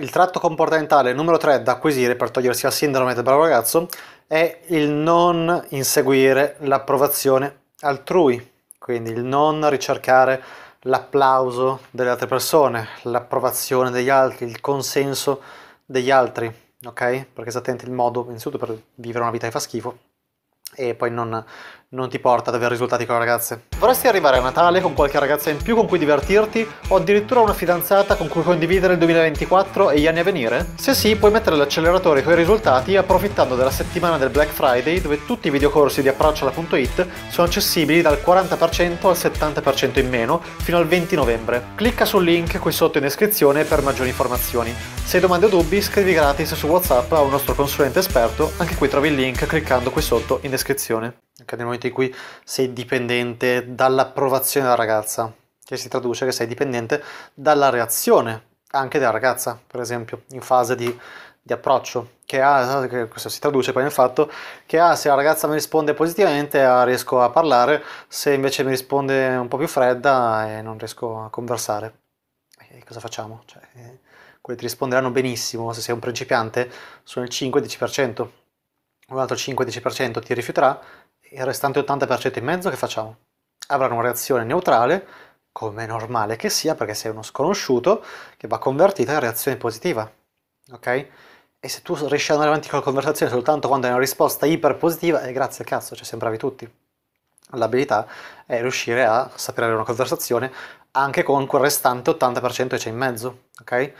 Il tratto comportamentale numero 3 da acquisire per togliersi la sindrome del bravo ragazzo è il non inseguire l'approvazione altrui, quindi il non ricercare l'applauso delle altre persone, l'approvazione degli altri, il consenso degli altri, ok? Perché state attenti al modo, innanzitutto per vivere una vita che fa schifo e poi non, non ti porta ad avere risultati con le ragazze. Vorresti arrivare a Natale con qualche ragazza in più con cui divertirti o addirittura una fidanzata con cui condividere il 2024 e gli anni a venire? Se sì, puoi mettere l'acceleratore con i risultati approfittando della settimana del Black Friday dove tutti i videocorsi di approcciola.it sono accessibili dal 40% al 70% in meno fino al 20 novembre. Clicca sul link qui sotto in descrizione per maggiori informazioni. Se hai domande o dubbi scrivi gratis su WhatsApp a un nostro consulente esperto, anche qui trovi il link cliccando qui sotto in descrizione. Anche nel momento in cui sei dipendente dall'approvazione della ragazza, che si traduce che sei dipendente dalla reazione anche della ragazza, per esempio, in fase di, di approccio, che, ha, che si traduce poi nel fatto che ah, se la ragazza mi risponde positivamente ah, riesco a parlare, se invece mi risponde un po' più fredda e eh, non riesco a conversare. E cosa facciamo? Cioè, eh, quelli ti risponderanno benissimo, se sei un principiante sono il 5-10%, un altro 5-10% ti rifiuterà il restante 80% in mezzo che facciamo? Avrà una reazione neutrale, come è normale che sia, perché sei uno sconosciuto, che va convertita in reazione positiva, ok? E se tu riesci ad andare avanti con la conversazione soltanto quando hai una risposta iperpositiva, eh, grazie al cazzo, ci cioè, sembravi tutti. L'abilità è riuscire a sapere avere una conversazione anche con quel restante 80% che c'è in mezzo, ok?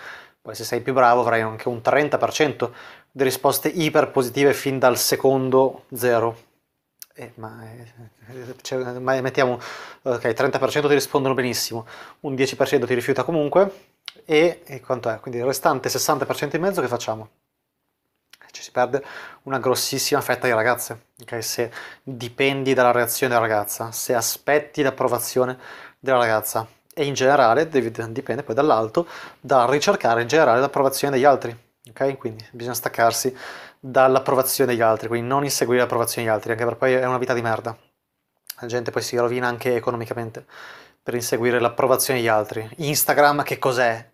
Poi se sei più bravo avrai anche un 30% di risposte iperpositive fin dal secondo zero, eh, ma, eh, cioè, ma, mettiamo, ok, 30% ti rispondono benissimo, un 10% ti rifiuta comunque e, e quanto è? Quindi il restante 60% e mezzo che facciamo? Eh, ci si perde una grossissima fetta di ragazze, ok? Se dipendi dalla reazione della ragazza, se aspetti l'approvazione della ragazza e in generale dipende poi dall'alto, da ricercare in generale l'approvazione degli altri, ok? Quindi bisogna staccarsi dall'approvazione degli altri, quindi non inseguire l'approvazione degli altri, anche perché poi è una vita di merda. La gente poi si rovina anche economicamente per inseguire l'approvazione degli altri. Instagram che cos'è?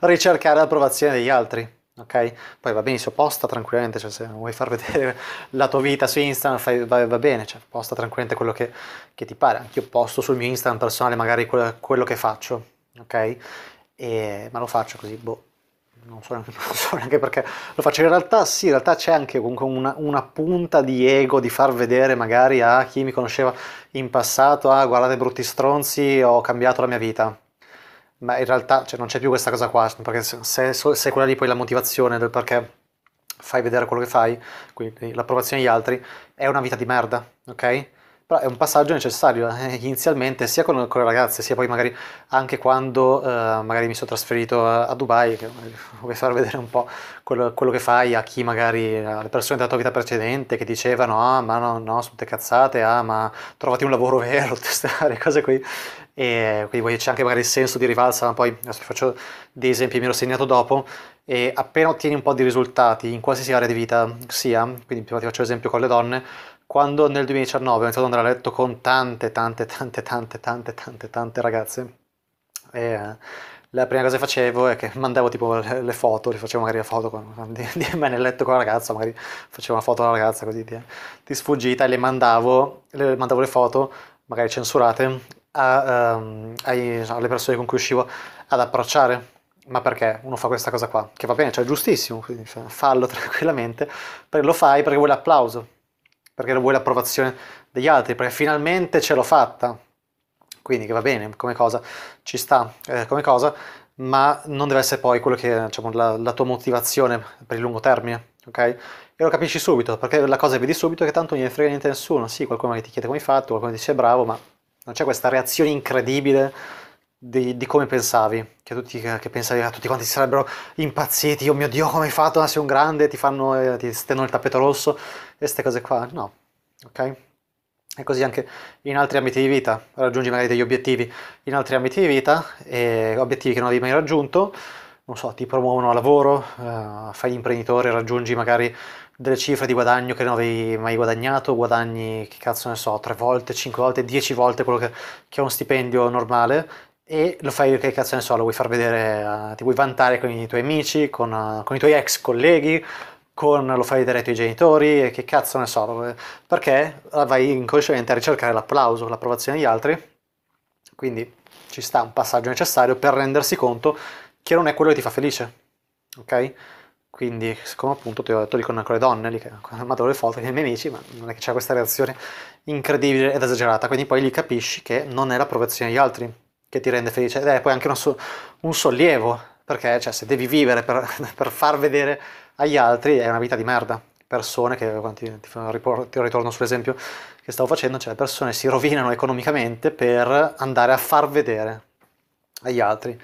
Ricercare l'approvazione degli altri. Ok? Poi va bene, si posta tranquillamente, cioè se vuoi far vedere la tua vita su Instagram fai, va, va, bene, cioè posta tranquillamente quello che, che ti pare. Anch'io posto sul mio Instagram personale magari quello, quello che faccio, ok? E, ma lo faccio così, boh, non so, neanche, non so neanche perché lo faccio, in realtà sì, in realtà c'è anche comunque una, una, punta di ego di far vedere magari a chi mi conosceva in passato, ah guardate brutti stronzi, ho cambiato la mia vita. Ma in realtà cioè, non c'è più questa cosa qua, perché se, se quella lì poi la motivazione del perché fai vedere quello che fai, quindi l'approvazione degli altri, è una vita di merda, ok? però è un passaggio necessario eh, inizialmente sia con, con, le ragazze sia poi magari anche quando eh, magari mi sono trasferito a, a Dubai vuoi far vedere un po' quello, quello, che fai a chi magari alle persone della tua vita precedente che dicevano ah ma no no sono tutte cazzate ah ma trovati un lavoro vero testare cose qui e quindi c'è anche magari il senso di rivalsa ma poi adesso faccio dei esempi me l'ho segnato dopo e appena ottieni un po' di risultati in qualsiasi area di vita sia quindi ti faccio l'esempio con le donne quando nel 2019 ho iniziato ad andare a letto con tante, tante, tante, tante, tante, tante, tante ragazze, e eh, la prima cosa che facevo è che mandavo tipo le, foto, le facevo magari la foto con, di, di me nel letto con la ragazza, magari facevo una foto alla ragazza così di, di sfuggita e le mandavo, le mandavo le foto, magari censurate, a, um, ai, alle persone con cui uscivo ad approcciare. Ma perché uno fa questa cosa qua? Che va bene, cioè è giustissimo, quindi cioè, fallo tranquillamente, lo fai perché vuoi l'applauso perché vuoi l'approvazione degli altri, perché finalmente ce l'ho fatta. Quindi che va bene come cosa, ci sta eh, come cosa, ma non deve essere poi quello che diciamo, la, la, tua motivazione per il lungo termine, ok? E lo capisci subito, perché la cosa che vedi subito è che tanto non gliene frega niente a nessuno. Sì, qualcuno che ti chiede come hai fatto, qualcuno ti dice bravo, ma non c'è questa reazione incredibile di, di come pensavi, che, tutti, che pensavi a tutti quanti sarebbero impazziti, oh mio Dio come hai fatto, ah, sei un grande, ti, fanno, eh, ti stendono il tappeto rosso queste cose qua no, ok? E così anche in altri ambiti di vita, raggiungi magari degli obiettivi in altri ambiti di vita, e eh, obiettivi che non avevi mai raggiunto, non so, ti promuovono a lavoro, eh, fai l'imprenditore, raggiungi magari delle cifre di guadagno che non avevi mai guadagnato, guadagni, che cazzo ne so, tre volte, cinque volte, dieci volte quello che, che è un stipendio normale e lo fai, che cazzo ne so, lo vuoi far vedere, eh, ti vuoi vantare con i tuoi amici, con, eh, con i tuoi ex colleghi, con lo fai vedere ai tuoi genitori e che cazzo ne so, perché vai inconsciamente a ricercare l'applauso, l'approvazione degli altri, quindi ci sta un passaggio necessario per rendersi conto che non è quello che ti fa felice, ok? Quindi, siccome appunto ti ho detto lì con le donne, lì che mandavo le foto dei miei amici, ma non è che c'è questa reazione incredibile ed esagerata, quindi poi lì capisci che non è l'approvazione degli altri che ti rende felice ed è poi anche so- un sollievo, perché cioè, se devi vivere per, per far vedere agli altri è una vita di merda. Persone che, ti, ti ritorno sull'esempio che stavo facendo, cioè persone si rovinano economicamente per andare a far vedere agli altri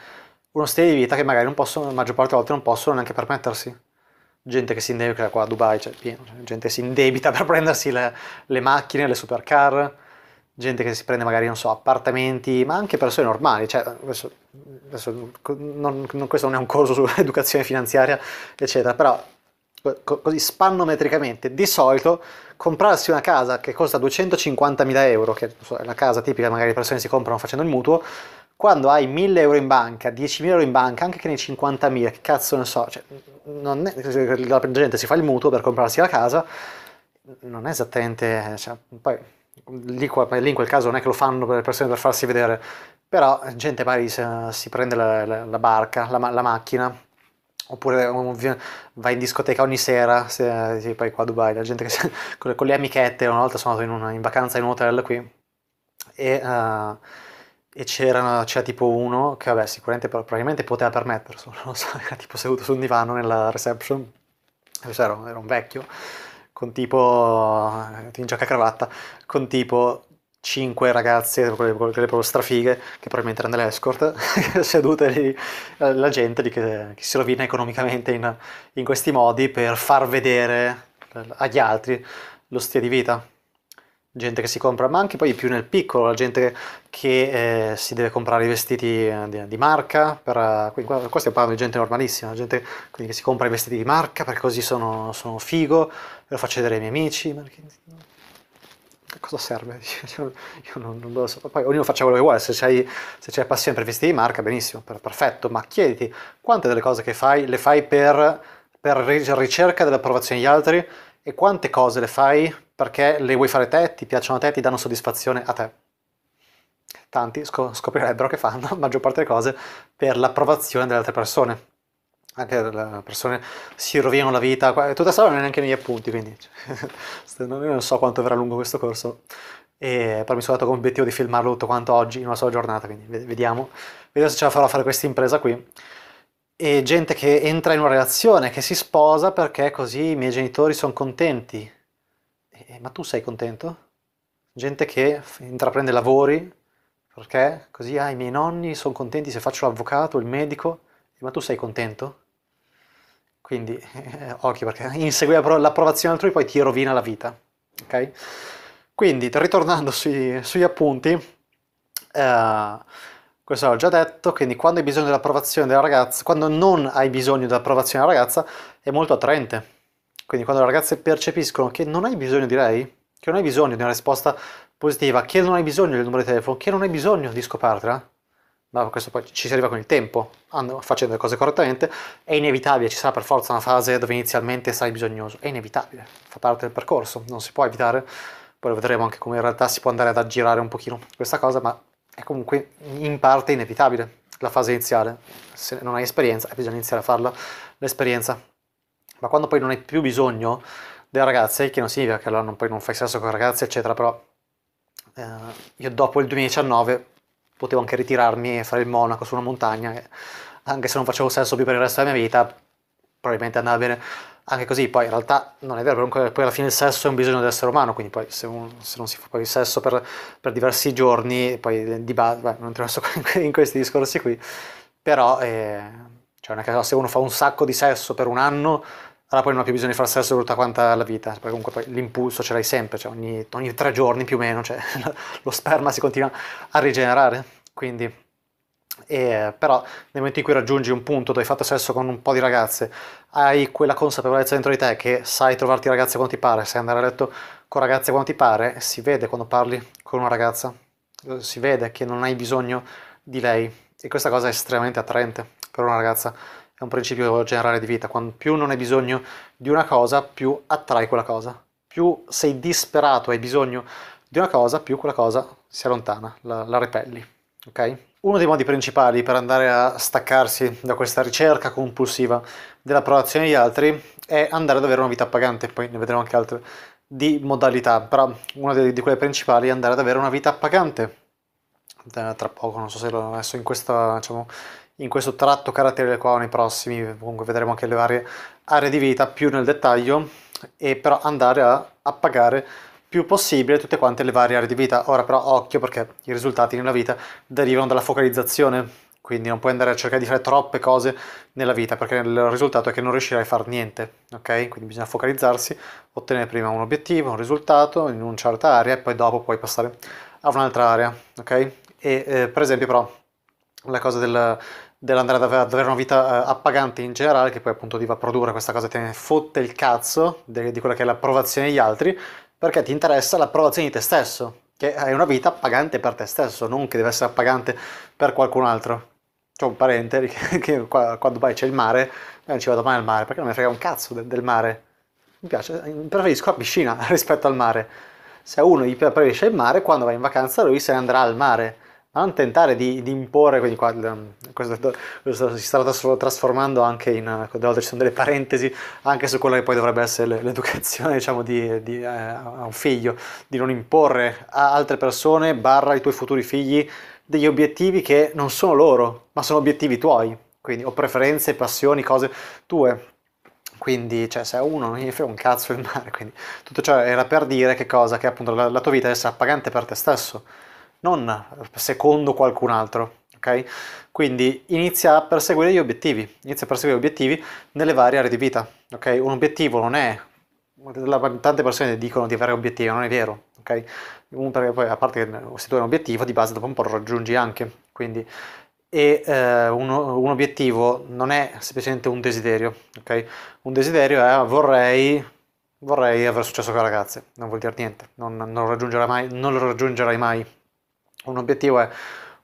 uno stile di vita che magari non possono, la maggior parte delle volte non possono neanche permettersi. Gente che si indebita qua a Dubai, cioè pieno, cioè, gente che si indebita per prendersi le, le macchine, le supercar, gente che si prende magari, non so, appartamenti, ma anche persone normali, cioè, adesso, adesso non, non, questo non è un corso sull'educazione finanziaria, eccetera, però co- così spannometricamente, di solito comprarsi una casa che costa 250.000 euro, che è una casa tipica magari le persone si comprano facendo il mutuo, quando hai 1000 euro in banca, 10.000 euro in banca, anche che ne 50.000, che cazzo ne so, cioè, non è, la gente si fa il mutuo per comprarsi la casa, non è esattamente, cioè, poi lì, lì in quel caso non è che lo fanno per le persone per farsi vedere, però gente magari si prende la, la, la barca, la, la, macchina, oppure va in discoteca ogni sera, se, sì, poi qua a Dubai, la gente che si, con, le, con, le, amichette, una volta sono andato in, una, in vacanza in un hotel qui e, uh, e c'era, c'era, tipo uno che vabbè sicuramente probabilmente poteva permetterselo, non so, era tipo seduto su un divano nella reception, era un vecchio con tipo in giacca e cravatta, con tipo cinque ragazze, quelle, quelle proprio strafighe, che probabilmente erano delle sedute lì, eh, la gente lì che, che, si rovina economicamente in, in questi modi per far vedere eh, agli altri lo stile di vita gente che si compra, ma anche poi più nel piccolo, la gente che eh, si deve comprare i vestiti eh, di, di marca, per, eh, quindi qua, qua stiamo parlando di gente normalissima, gente che si compra i vestiti di marca perché così sono, sono figo, lo faccio vedere ai miei amici, a cosa serve? Io non, non, lo so. Poi ognuno faccia quello che vuole, se c'hai, se c'hai passione per i vestiti di marca, benissimo, per, perfetto, ma chiediti quante delle cose che fai le fai per, per ricerca dell'approvazione degli altri e quante cose le fai perché le vuoi fare te, ti piacciono a te, ti danno soddisfazione a te? Tanti scoprirebbero che fanno la maggior parte delle cose per l'approvazione delle altre persone. Anche le persone si rovinano la vita, tutta questa non è neanche nei miei appunti, quindi cioè, non so quanto verrà lungo questo corso. E però mi sono dato come obiettivo di filmarlo tutto quanto oggi in una sola giornata, quindi vediamo. Vediamo se ce la farò a fare questa impresa qui e gente che entra in una relazione, che si sposa perché così i miei genitori sono contenti. E, ma tu sei contento? Gente che intraprende lavori perché così ah, i miei nonni sono contenti se faccio l'avvocato, il medico, ma tu sei contento? Quindi eh, occhio perché inseguire l'approvazione altrui poi ti rovina la vita. Ok? Quindi ritornando sui, sugli appunti, eh, questo l'ho già detto, quindi quando hai bisogno dell'approvazione della ragazza, quando non hai bisogno dell'approvazione della ragazza, è molto attraente. Quindi quando le ragazze percepiscono che non hai bisogno di lei, che non hai bisogno di una risposta positiva, che non hai bisogno del numero di telefono, che non hai bisogno di scopartela, ma questo poi ci si arriva con il tempo, facendo le cose correttamente, è inevitabile, ci sarà per forza una fase dove inizialmente sarai bisognoso, è inevitabile, fa parte del percorso, non si può evitare, poi vedremo anche come in realtà si può andare ad aggirare un pochino questa cosa, ma è comunque in parte inevitabile la fase iniziale. Se non hai esperienza, bisogna iniziare a farla l'esperienza. Ma quando poi non hai più bisogno delle ragazze, che non significa che allora non, poi non fai sesso con ragazze, eccetera, però eh, io dopo il 2019 potevo anche ritirarmi e fare il monaco su una montagna, anche se non facevo sesso più per il resto della mia vita, probabilmente andava bene anche così poi in realtà non è vero, comunque poi alla fine il sesso è un bisogno dell'essere umano, quindi poi se, un, se non si fa poi il sesso per, per diversi giorni, poi di base, beh, non messo in questi discorsi qui, però eh, cioè non se uno fa un sacco di sesso per un anno, allora poi non ha più bisogno di fare sesso per tutta quanta la vita, perché comunque poi l'impulso ce l'hai sempre, cioè ogni, ogni tre giorni più o meno, cioè, lo sperma si continua a rigenerare, quindi... E, però nel momento in cui raggiungi un punto dove hai fatto sesso con un po' di ragazze, hai quella consapevolezza dentro di te che sai trovarti ragazze quando ti pare, sai andare a letto con ragazze quando ti pare, si vede quando parli con una ragazza, si vede che non hai bisogno di lei e questa cosa è estremamente attraente per una ragazza, è un principio generale di vita, quando più non hai bisogno di una cosa, più attrai quella cosa, più sei disperato, hai bisogno di una cosa, più quella cosa si allontana, la, la repelli, ok? Uno dei modi principali per andare a staccarsi da questa ricerca compulsiva dell'approvazione degli altri è andare ad avere una vita appagante, poi ne vedremo anche altre, di modalità, però una di quelle principali è andare ad avere una vita appagante. Tra poco, non so se l'ho messo in, questa, diciamo, in questo tratto carattere qua nei prossimi, comunque vedremo anche le varie aree di vita più nel dettaglio, e però andare a, appagare più possibile tutte quante le varie aree di vita. Ora però occhio perché i risultati nella vita derivano dalla focalizzazione, quindi non puoi andare a cercare di fare troppe cose nella vita perché il risultato è che non riuscirai a fare niente, ok? Quindi bisogna focalizzarsi, ottenere prima un obiettivo, un risultato in una certa area e poi dopo puoi passare a un'altra area, ok? E eh, per esempio però la cosa del, dell'andare ad avere, una vita eh, appagante in generale, che poi appunto ti va a produrre questa cosa, te ne fotte il cazzo di, quella che è l'approvazione degli altri, perché ti interessa l'approvazione di te stesso, che è una vita pagante per te stesso, non che deve essere pagante per qualcun altro. C'è un parente che, che quando poi c'è il mare, io non ci vado mai al mare, perché non mi frega un cazzo del, del mare. Mi piace, preferisco la piscina rispetto al mare. Se a uno gli preferisce il mare, quando va in vacanza lui se ne andrà al mare non tentare di, di imporre, quindi qua, ehm, questo, questo, si sta trasformando anche in, ecco, ci sono delle parentesi anche su quella che poi dovrebbe essere l'educazione diciamo, di, di, eh, a un figlio, di non imporre a altre persone, barra i tuoi futuri figli, degli obiettivi che non sono loro, ma sono obiettivi tuoi, quindi o preferenze, passioni, cose tue. Quindi, cioè, se a uno non gli frega un cazzo il mare, quindi tutto ciò era per dire che cosa? Che appunto la, la tua vita deve essere appagante per te stesso non secondo qualcun altro. Okay? Quindi inizia a perseguire gli obiettivi, inizia a perseguire gli obiettivi nelle varie aree di vita. Okay? Un obiettivo non è, tante persone dicono di avere obiettivi, non è vero. Okay? Perché poi a parte che se tu hai un obiettivo di base dopo un po' lo raggiungi anche. Quindi e eh, un, un, obiettivo non è semplicemente un desiderio, ok? Un desiderio è vorrei, vorrei aver successo con le ragazze, non vuol dire niente, non, non, raggiungerai mai, non lo raggiungerai mai, un obiettivo è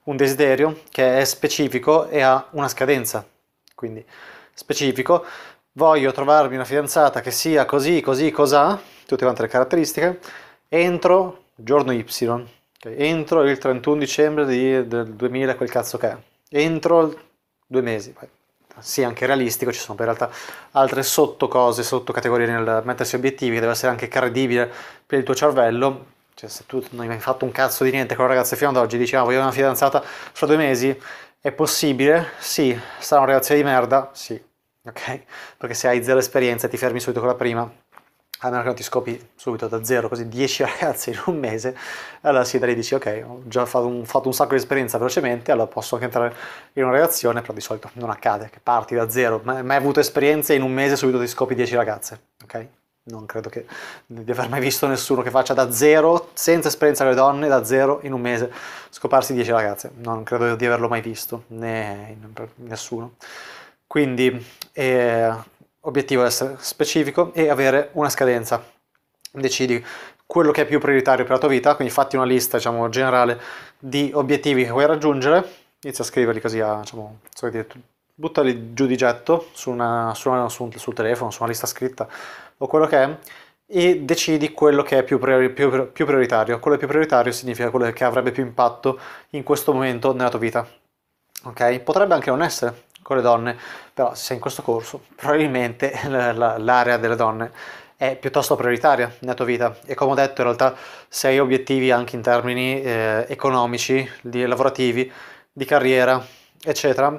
un desiderio che è specifico e ha una scadenza, quindi specifico, voglio trovarmi una fidanzata che sia così, così, cos'ha, tutte quante le caratteristiche, entro giorno Y, okay? entro il 31 dicembre di, del 2000, quel cazzo che è, entro due mesi, sì anche realistico, ci sono per realtà altre sotto cose, sotto categorie nel mettersi obiettivi, che deve essere anche credibile per il tuo cervello, cioè, se tu non hai mai fatto un cazzo di niente con la ragazza fino ad oggi, diciamo, ah, voglio una fidanzata fra due mesi, è possibile? Sì. Sarà una relazione di merda? Sì. Ok? Perché se hai zero esperienza e ti fermi subito con la prima, a meno che non ti scopi subito da zero, così 10 ragazze in un mese, allora sì, da lì dici ok, ho già fatto un, fatto un, sacco di esperienza velocemente, allora posso anche entrare in una relazione, però di solito non accade, che parti da zero, mai, mai avuto esperienze in un mese subito ti scopi 10 ragazze, ok? non credo che, di aver mai visto nessuno che faccia da zero, senza esperienza con le donne, da zero in un mese scoparsi 10 ragazze. Non credo di averlo mai visto, né nessuno. Quindi eh, obiettivo è essere specifico e avere una scadenza. Decidi quello che è più prioritario per la tua vita, quindi fatti una lista diciamo, generale di obiettivi che vuoi raggiungere, inizia a scriverli così, a, diciamo, buttali giù di getto su una, su una, su un, sul telefono, su una lista scritta o quello che è e decidi quello che è più, priori, più, più prioritario. Quello più prioritario significa quello che avrebbe più impatto in questo momento nella tua vita. Ok? Potrebbe anche non essere con le donne, però se sei in questo corso probabilmente l'area delle donne è piuttosto prioritaria nella tua vita e come ho detto in realtà se hai obiettivi anche in termini eh, economici, di, lavorativi, di carriera, eccetera,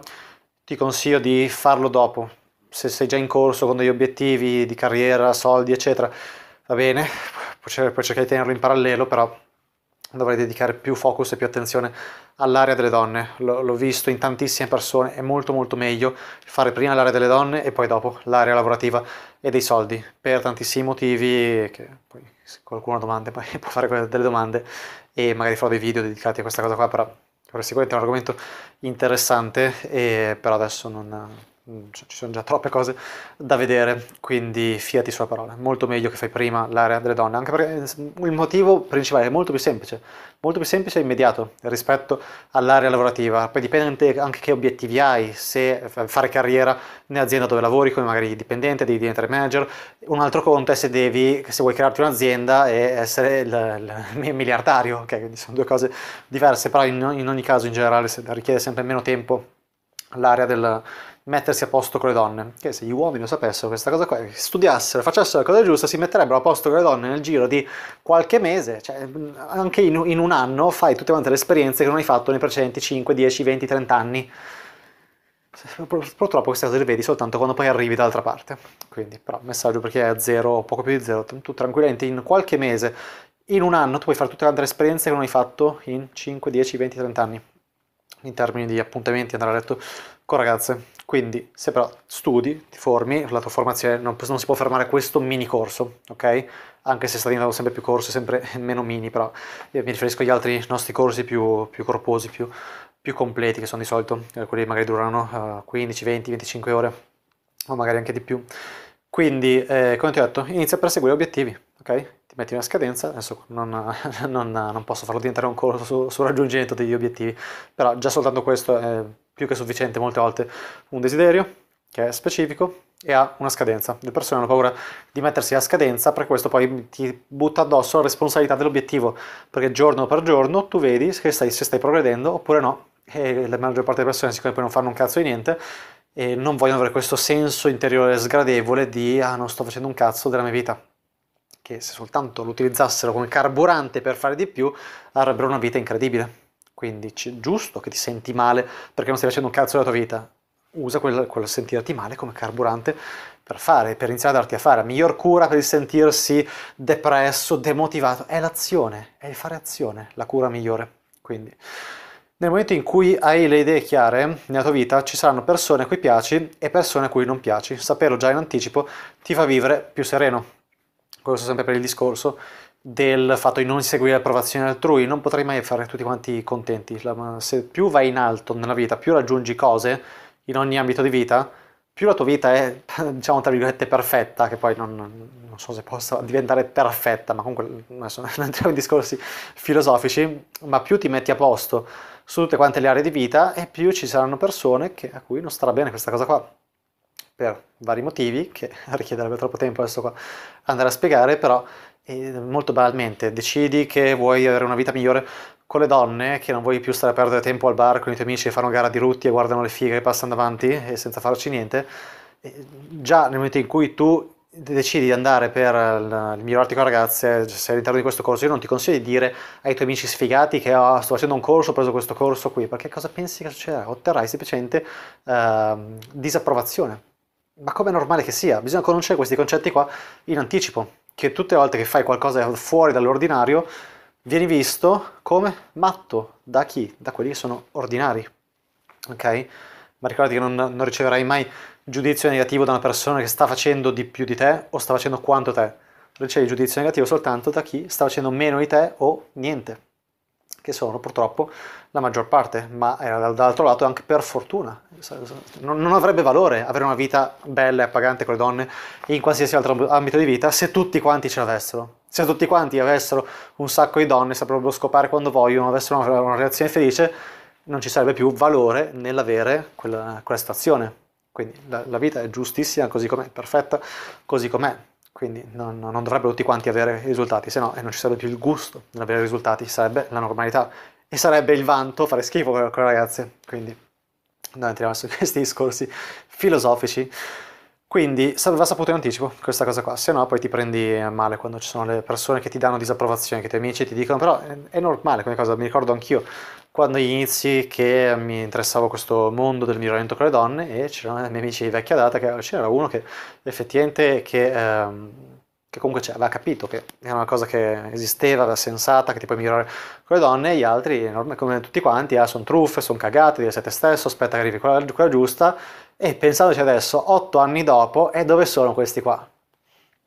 ti consiglio di farlo dopo, se sei già in corso con degli obiettivi di carriera, soldi, eccetera, va bene, puoi cercare di tenerlo in parallelo, però dovrei dedicare più focus e più attenzione all'area delle donne. L- l'ho visto in tantissime persone, è molto molto meglio fare prima l'area delle donne e poi dopo l'area lavorativa e dei soldi, per tantissimi motivi, che poi se qualcuno ha domande, può fare delle domande e magari farò dei video dedicati a questa cosa qua, però, però sicuramente è un argomento interessante e per adesso non Mm, ci sono già troppe cose da vedere, quindi fiati sulla parola, molto meglio che fai prima l'area delle donne, anche perché eh, il motivo principale è molto più semplice, molto più semplice e immediato rispetto all'area lavorativa, poi dipende anche che obiettivi hai, se fare carriera nell'azienda dove lavori, come magari dipendente, devi diventare manager, un altro conto è se, devi, se vuoi crearti un'azienda e essere il, il miliardario, ok? Quindi sono due cose diverse, però in, in ogni caso in generale richiede sempre meno tempo l'area del mettersi a posto con le donne. Che se gli uomini lo sapessero questa cosa qua, studiassero, facessero la cosa giusta, si metterebbero a posto con le donne nel giro di qualche mese, cioè anche in, in un anno fai tutte quante le esperienze che non hai fatto nei precedenti 5, 10, 20, 30 anni. Purtroppo queste cose le vedi soltanto quando poi arrivi dall'altra parte. Quindi, però, messaggio perché è a zero, poco più di zero, tu tranquillamente in qualche mese, in un anno, tu puoi fare tutte le altre esperienze che non hai fatto in 5, 10, 20, 30 anni. In termini di appuntamenti, andare a letto con ragazze, quindi se però studi, ti formi, la tua formazione non, non si può fermare a questo mini corso, ok? Anche se sta diventando sempre più corso, sempre meno mini, però mi riferisco agli altri nostri corsi più, più corposi, più, più, completi, che sono di solito, eh, quelli che magari durano uh, 15, 20, 25 ore, o magari anche di più. Quindi, eh, come ti ho detto, inizia a perseguire obiettivi, ok? Ti metti una scadenza, adesso non, non, non posso farlo diventare un corso su, sul raggiungimento degli obiettivi, però già soltanto questo è più che sufficiente molte volte un desiderio che è specifico e ha una scadenza. Le persone hanno paura di mettersi a scadenza, per questo poi ti butta addosso la responsabilità dell'obiettivo, perché giorno per giorno tu vedi se stai, se stai progredendo oppure no, e la maggior parte delle persone, siccome poi non fanno un cazzo di niente, e non vogliono avere questo senso interiore sgradevole di ah non sto facendo un cazzo della mia vita che se soltanto lo utilizzassero come carburante per fare di più avrebbero una vita incredibile quindi c- giusto che ti senti male perché non stai facendo un cazzo della tua vita. Usa quel, quel sentirti male come carburante per fare, per iniziare a darti a fare. La miglior cura per il sentirsi depresso, demotivato, è l'azione, è il fare azione, la cura migliore. Quindi nel momento in cui hai le idee chiare nella tua vita, ci saranno persone a cui piaci e persone a cui non piaci. Saperlo già in anticipo ti fa vivere più sereno. Questo sempre per il discorso del fatto di non seguire l'approvazione altrui, non potrai mai fare tutti quanti contenti. Se più vai in alto nella vita, più raggiungi cose in ogni ambito di vita, più la tua vita è, diciamo, tra virgolette, perfetta, che poi non, non so se possa diventare perfetta, ma comunque adesso non entriamo in discorsi filosofici, ma più ti metti a posto su tutte quante le aree di vita e più ci saranno persone che, a cui non starà bene questa cosa qua per vari motivi che richiederebbe troppo tempo adesso qua andare a spiegare, però molto banalmente, decidi che vuoi avere una vita migliore con le donne, che non vuoi più stare a perdere tempo al bar con i tuoi amici che fanno una gara di rutti e guardano le fighe che passano davanti e senza farci niente. E già nel momento in cui tu decidi di andare per il migliorarti con le ragazze, sei all'interno di questo corso, io non ti consiglio di dire ai tuoi amici sfigati che oh, sto facendo un corso, ho preso questo corso qui, perché cosa pensi che succederà? Otterrai semplicemente eh, disapprovazione. Ma come è normale che sia, bisogna conoscere questi concetti qua in anticipo che tutte le volte che fai qualcosa fuori dall'ordinario vieni visto come matto da chi? Da quelli che sono ordinari. Ok? Ma ricordati che non, non riceverai mai giudizio negativo da una persona che sta facendo di più di te o sta facendo quanto te. Ricevi giudizio negativo soltanto da chi sta facendo meno di te o niente che sono purtroppo la maggior parte, ma eh, dall'altro lato anche per fortuna. Non avrebbe valore avere una vita bella e appagante con le donne in qualsiasi altro ambito di vita se tutti quanti ce l'avessero. Se tutti quanti avessero un sacco di donne, saprebbero scopare quando vogliono, avessero una, una relazione felice, non ci sarebbe più valore nell'avere quella, quella situazione. Quindi la, la vita è giustissima così com'è, perfetta così com'è quindi non, non, dovrebbero tutti quanti avere risultati, se no eh, non ci sarebbe più il gusto nell'avere risultati, sarebbe la normalità e sarebbe il vanto fare schifo con le ragazze, quindi non entriamo su questi discorsi filosofici. Quindi va saputo in anticipo questa cosa qua, se no poi ti prendi male quando ci sono le persone che ti danno disapprovazione, che i tuoi amici ti dicono però eh, è normale come cosa, mi ricordo anch'io quando inizi che mi interessavo questo mondo del miglioramento con le donne e c'erano i miei amici di vecchia data che c'era uno che effettivamente che, ehm, che comunque aveva capito che era una cosa che esisteva, era sensata, che ti puoi migliorare con le donne e gli altri come tutti quanti ah, sono truffe, sono cagate, devi essere te stesso, aspetta che arrivi quella, quella giusta e pensandoci adesso, otto anni dopo, e dove sono questi qua?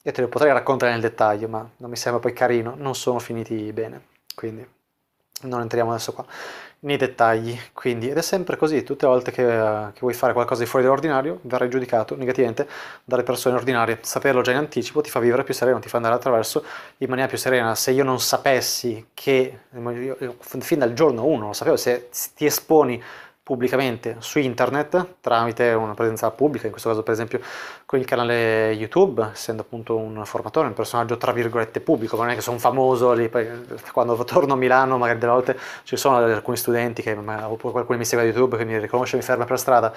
Io te li potrei raccontare nel dettaglio, ma non mi sembra poi carino, non sono finiti bene, quindi non entriamo adesso qua nei dettagli. Quindi, ed è sempre così, tutte le volte che, uh, che vuoi fare qualcosa di fuori dall'ordinario, verrai giudicato negativamente dalle persone ordinarie. Saperlo già in anticipo ti fa vivere più sereno, ti fa andare attraverso in maniera più serena. Se io non sapessi che, io, fin dal giorno 1, lo sapevo, se ti esponi pubblicamente su internet tramite una presenza pubblica, in questo caso per esempio con il canale YouTube, essendo appunto un formatore, un personaggio tra virgolette pubblico, non è che sono famoso, lì, eh, quando torno a Milano magari delle volte ci sono alcuni studenti che, oppure qualcuno mi segue da YouTube che mi riconosce e mi ferma per strada,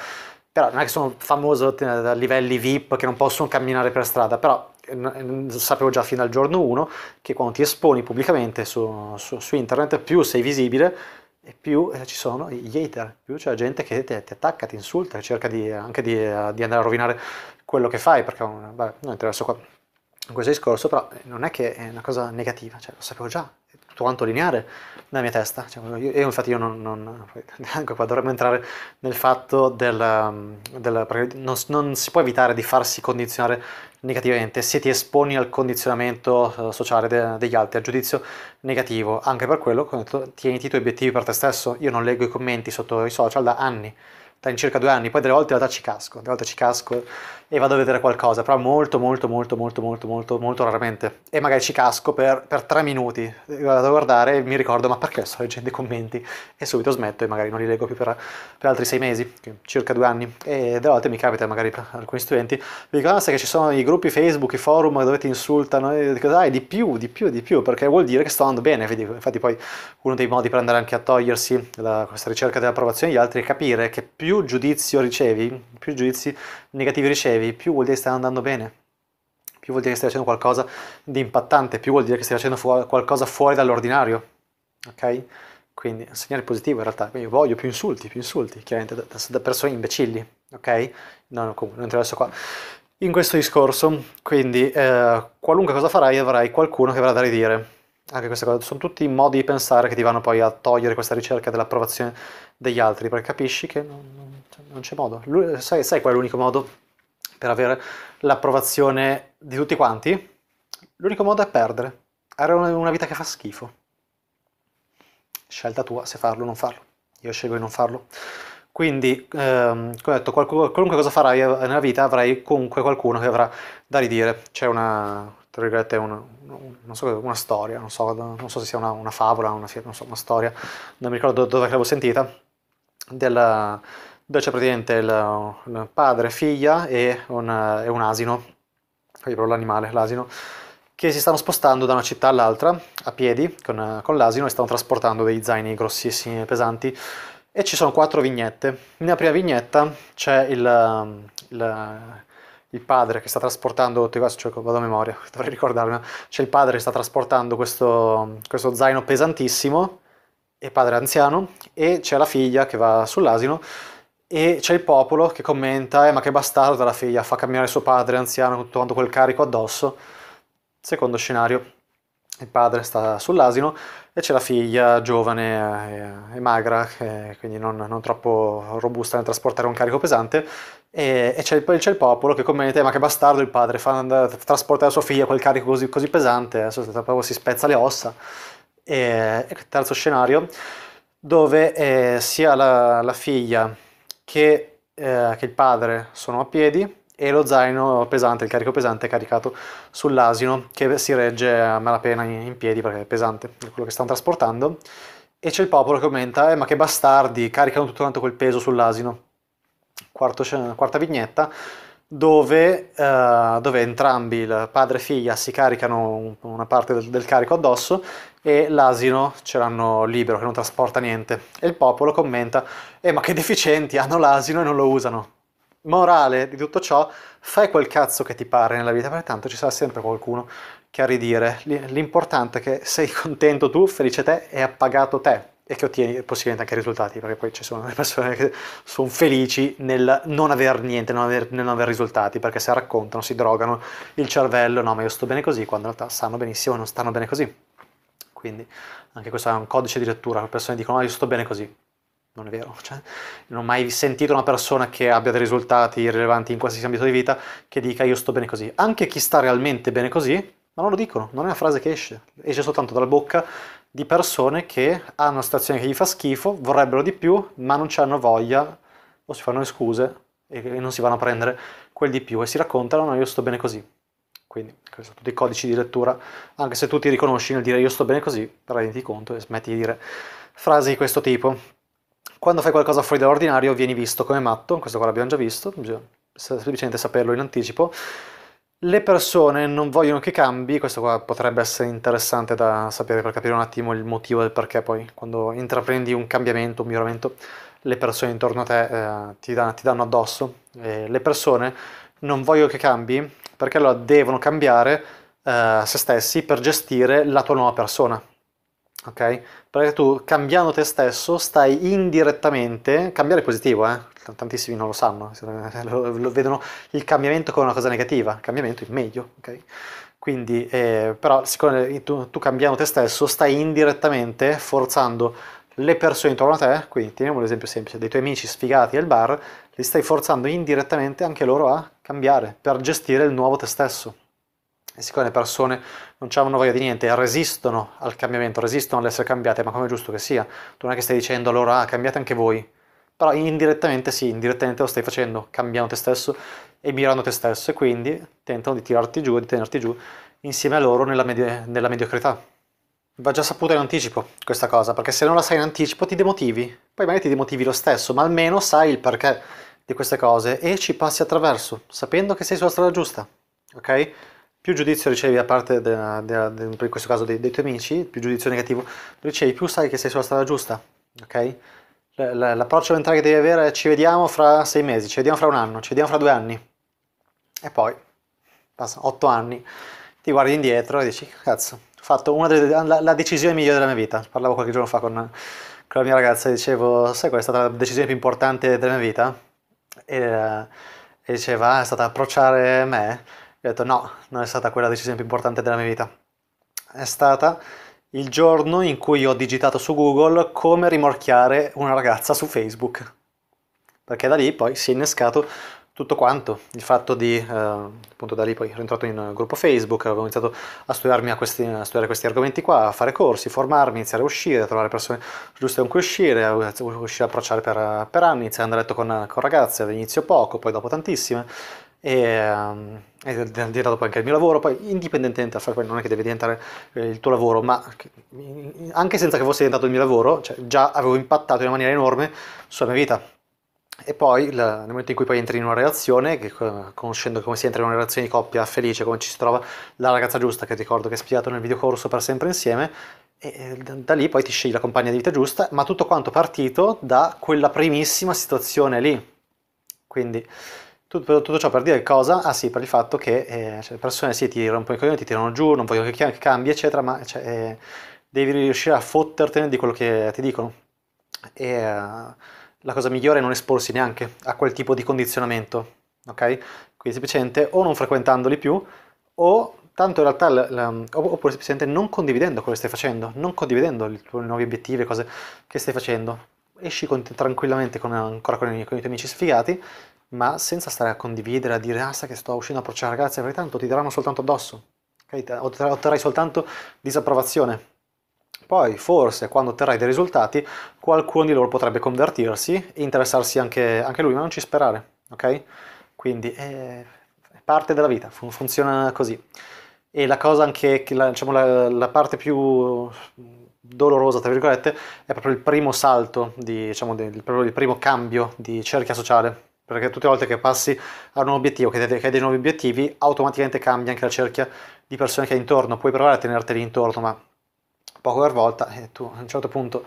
però non è che sono famoso eh, a livelli VIP che non possono camminare per strada, però eh, sapevo già fin dal giorno 1 che quando ti esponi pubblicamente su, su, su internet più sei visibile e più eh, ci sono gli hater, più c'è gente che ti, ti attacca, ti insulta, che cerca di, anche di, uh, di, andare a rovinare quello che fai, perché vabbè, non interessa qua in questo discorso, però non è che è una cosa negativa, cioè, lo sapevo già, tutto quanto lineare nella mia testa. Cioè, io, io, infatti io non, non, anche qua dovremmo entrare nel fatto del, um, del non, non, si può evitare di farsi condizionare negativamente se ti esponi al condizionamento eh, sociale de, degli altri, al giudizio negativo. Anche per quello, come detto, tieniti i tuoi obiettivi per te stesso. Io non leggo i commenti sotto i social da anni, da circa due anni, poi delle volte in realtà ci casco, delle volte ci casco e vado a vedere qualcosa, però molto molto molto molto molto molto molto raramente. E magari ci casco per, per tre minuti, vado a guardare e mi ricordo ma perché sto leggendo i commenti e subito smetto e magari non li leggo più per, per altri sei mesi, circa due anni. E delle volte mi capita magari per alcuni studenti, mi dicono ah, che ci sono i gruppi Facebook, i forum dove ti insultano e dico dai di più, di più, di più, perché vuol dire che sto andando bene, Infatti poi uno dei modi per andare anche a togliersi da questa ricerca dell'approvazione degli altri è capire che più giudizio ricevi, più giudizi negativi ricevi, bevi, più vuol dire che stai andando bene, più vuol dire che stai facendo qualcosa di impattante, più vuol dire che stai facendo fu- qualcosa fuori dall'ordinario, ok? Quindi è un segnale positivo in realtà, io voglio più insulti, più insulti, chiaramente da, da persone imbecilli, ok? No, no, comunque, non interessa qua. In questo discorso, quindi, eh, qualunque cosa farai avrai qualcuno che avrà da ridire. Anche queste cose sono tutti modi di pensare che ti vanno poi a togliere questa ricerca dell'approvazione degli altri, perché capisci che non, non, non c'è modo. Sai, sai qual è l'unico modo? per avere l'approvazione di tutti quanti, l'unico modo è perdere. Era una vita che fa schifo. Scelta tua se farlo o non farlo. Io scelgo di non farlo. Quindi, ehm, come ho detto, qualcuno, qualunque cosa farai nella vita, avrai comunque qualcuno che avrà da ridire. C'è una, tra virgolette, una, una, so, una storia, non so, non so, se sia una, una favola, una, so, storia, non mi ricordo dove l'avevo sentita, della, dove c'è praticamente il, un padre, figlia e un, e un asino, proprio l'animale, l'asino, che si stanno spostando da una città all'altra a piedi con, con l'asino e stanno trasportando dei zaini grossissimi e pesanti e ci sono quattro vignette. Nella prima vignetta c'è il, il, il padre che sta trasportando, cioè, vado a memoria, dovrei ricordarmi, c'è il padre che sta trasportando questo, questo zaino pesantissimo, e padre anziano, e c'è la figlia che va sull'asino e c'è il popolo che commenta, eh, ma che bastardo la figlia, fa camminare suo padre anziano con tutto quel carico addosso. Secondo scenario, il padre sta sull'asino e c'è la figlia giovane e, eh, e magra, e quindi non, non, troppo robusta nel trasportare un carico pesante, e, e c'è, il, c'è, il, popolo che commenta, eh, ma che bastardo il padre, fa andare, trasportare sua figlia quel carico così, così pesante, proprio eh, si spezza le ossa. E, terzo scenario, dove eh, sia la, la figlia che, eh, che il padre sono a piedi e lo zaino pesante, il carico pesante è caricato sull'asino che si regge a malapena in piedi perché è pesante quello che stanno trasportando e c'è il popolo che commenta eh, ma che bastardi, caricano tutto quanto quel peso sull'asino. Quarto, quarta vignetta dove, eh, dove, entrambi, il padre e figlia, si caricano una parte del, del carico addosso e l'asino ce l'hanno libero che non trasporta niente e il popolo commenta eh ma che deficienti hanno l'asino e non lo usano morale di tutto ciò fai quel cazzo che ti pare nella vita perché tanto ci sarà sempre qualcuno che a ridire l'importante è che sei contento tu felice te e appagato te e che ottieni possibilmente anche risultati perché poi ci sono le persone che sono felici nel non aver niente non aver, nel non aver risultati perché se raccontano si drogano il cervello no ma io sto bene così quando in realtà sanno benissimo non stanno bene così quindi anche questo è un codice di lettura, le persone dicono ma ah, io sto bene così. Non è vero, cioè, non ho mai sentito una persona che abbia dei risultati rilevanti in qualsiasi ambito di vita che dica io sto bene così. Anche chi sta realmente bene così, ma non lo dicono, non è una frase che esce, esce soltanto dalla bocca di persone che hanno una situazione che gli fa schifo, vorrebbero di più, ma non ci hanno voglia o si fanno le scuse e non si vanno a prendere quel di più e si raccontano no io sto bene così. Quindi questi sono tutti i codici di lettura, anche se tu ti riconosci nel dire io sto bene così, renditi conto e smetti di dire frasi di questo tipo. Quando fai qualcosa fuori dall'ordinario vieni visto come matto, questo qua l'abbiamo già visto, bisogna semplicemente saperlo in anticipo. Le persone non vogliono che cambi, questo qua potrebbe essere interessante da sapere per capire un attimo il motivo del perché poi quando intraprendi un cambiamento, un miglioramento, le persone intorno a te eh, ti, danno, ti, danno addosso. E le persone non voglio che cambi perché allora devono cambiare eh, se stessi per gestire la tua nuova persona. Ok? Perché tu cambiando te stesso stai indirettamente, cambiare è positivo, eh? tantissimi non lo sanno, lo, lo vedono il cambiamento come una cosa negativa, il cambiamento è meglio, ok? Quindi, eh, però, siccome tu, tu cambiando te stesso, stai indirettamente forzando le persone intorno a te, quindi teniamo un esempio semplice, dei tuoi amici sfigati al bar, li stai forzando indirettamente anche loro a cambiare per gestire il nuovo te stesso. E siccome le persone non hanno voglia di niente, resistono al cambiamento, resistono all'essere cambiate, ma come è giusto che sia, tu non è che stai dicendo loro ah, cambiate anche voi, però indirettamente sì, indirettamente lo stai facendo, cambiando te stesso e mirando te stesso e quindi tentano di tirarti giù, di tenerti giù insieme a loro nella, medi- nella mediocrità. Va già saputa in anticipo questa cosa, perché se non la sai in anticipo ti demotivi, poi magari ti demotivi lo stesso, ma almeno sai il perché di queste cose e ci passi attraverso, sapendo che sei sulla strada giusta, ok? Più giudizio ricevi da parte, della, della, de, in questo caso, dei, dei, tuoi amici, più giudizio negativo ricevi, più sai che sei sulla strada giusta, ok? L'approccio mentale che devi avere è ci vediamo fra sei mesi, ci vediamo fra un anno, ci vediamo fra due anni. E poi, passano otto anni, ti guardi indietro e dici, cazzo, fatto una delle, la, la, decisione migliore della mia vita. Parlavo qualche giorno fa con, con la mia ragazza e dicevo, sai qual è stata la decisione più importante della mia vita? E, e diceva, ah, è stata approcciare me. Io ho detto no, non è stata quella la decisione più importante della mia vita. È stata il giorno in cui ho digitato su Google come rimorchiare una ragazza su Facebook. Perché da lì poi si è innescato tutto quanto, il fatto di, eh, appunto da lì poi ero entrato in un eh, gruppo Facebook, avevo iniziato a, studiarmi a, questi, a studiare questi argomenti qua, a fare corsi, formarmi, iniziare a uscire, a trovare persone giuste con cui uscire, a uscire a approcciare per, per anni, iniziare a andare a letto con, con ragazze, all'inizio poco, poi dopo tantissime, e, e ehm, diventato poi anche il mio lavoro, poi indipendentemente dal fatto non è che deve diventare eh, il tuo lavoro, ma anche senza che fosse diventato il mio lavoro, cioè già avevo impattato in maniera enorme sulla mia vita e poi la, nel momento in cui poi entri in una relazione, che, eh, conoscendo come si entra in una relazione di coppia felice, come ci si trova la ragazza giusta, che ricordo che è spiegato nel videocorso per sempre insieme, e da lì poi ti scegli la compagna di vita giusta, ma tutto quanto partito da quella primissima situazione lì. Quindi tutto, tutto ciò per dire cosa? Ah sì, per il fatto che eh, cioè, le persone sì ti rompono i coglioni, ti tirano giù, non vogliono che cambi, eccetera, ma cioè, eh, devi riuscire a fottertene di quello che ti dicono. E... Eh, la cosa migliore è non esporsi neanche a quel tipo di condizionamento, ok? Quindi semplicemente o non frequentandoli più o tanto in realtà la, la, oppure semplicemente non condividendo quello che stai facendo, non condividendo i tuoi nuovi obiettivi, cose che stai facendo. Esci con, tranquillamente con, ancora con, con, i tuoi amici sfigati, ma senza stare a condividere, a dire ah sai che sto uscendo a procedere ragazze, perché tanto ti daranno soltanto addosso, okay? otterrai soltanto disapprovazione poi forse quando otterrai dei risultati qualcuno di loro potrebbe convertirsi e interessarsi anche, anche lui, ma non ci sperare, ok? Quindi eh, è parte della vita, fun- funziona così. E la cosa anche, la, diciamo, la, la parte più dolorosa, tra virgolette, è proprio il primo salto, di, diciamo, del, proprio il primo cambio di cerchia sociale. Perché tutte le volte che passi a un obiettivo, che hai dei nuovi obiettivi, automaticamente cambia anche la cerchia di persone che hai intorno. Puoi provare a tenerteli intorno, ma poco per volta e tu a un certo punto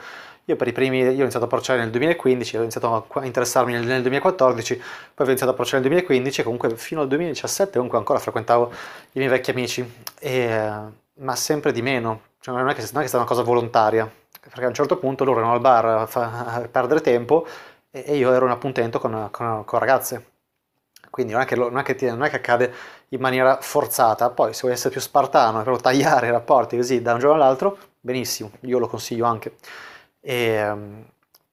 io per i primi, io ho iniziato a procedere nel 2015, ho iniziato a interessarmi nel, nel 2014, poi ho iniziato a procedere nel 2015 e comunque fino al 2017 comunque ancora frequentavo i miei vecchi amici, e, ma sempre di meno, cioè, non, è che, non è che sia una cosa volontaria, perché a un certo punto loro erano al bar a, fa, a perdere tempo e, e, io ero un appuntamento con, con, con ragazze. Quindi non è, che, non, è che, non è, che, accade in maniera forzata, poi se vuoi essere più spartano e proprio tagliare i rapporti così da un giorno all'altro, benissimo, io lo consiglio anche. E, ehm,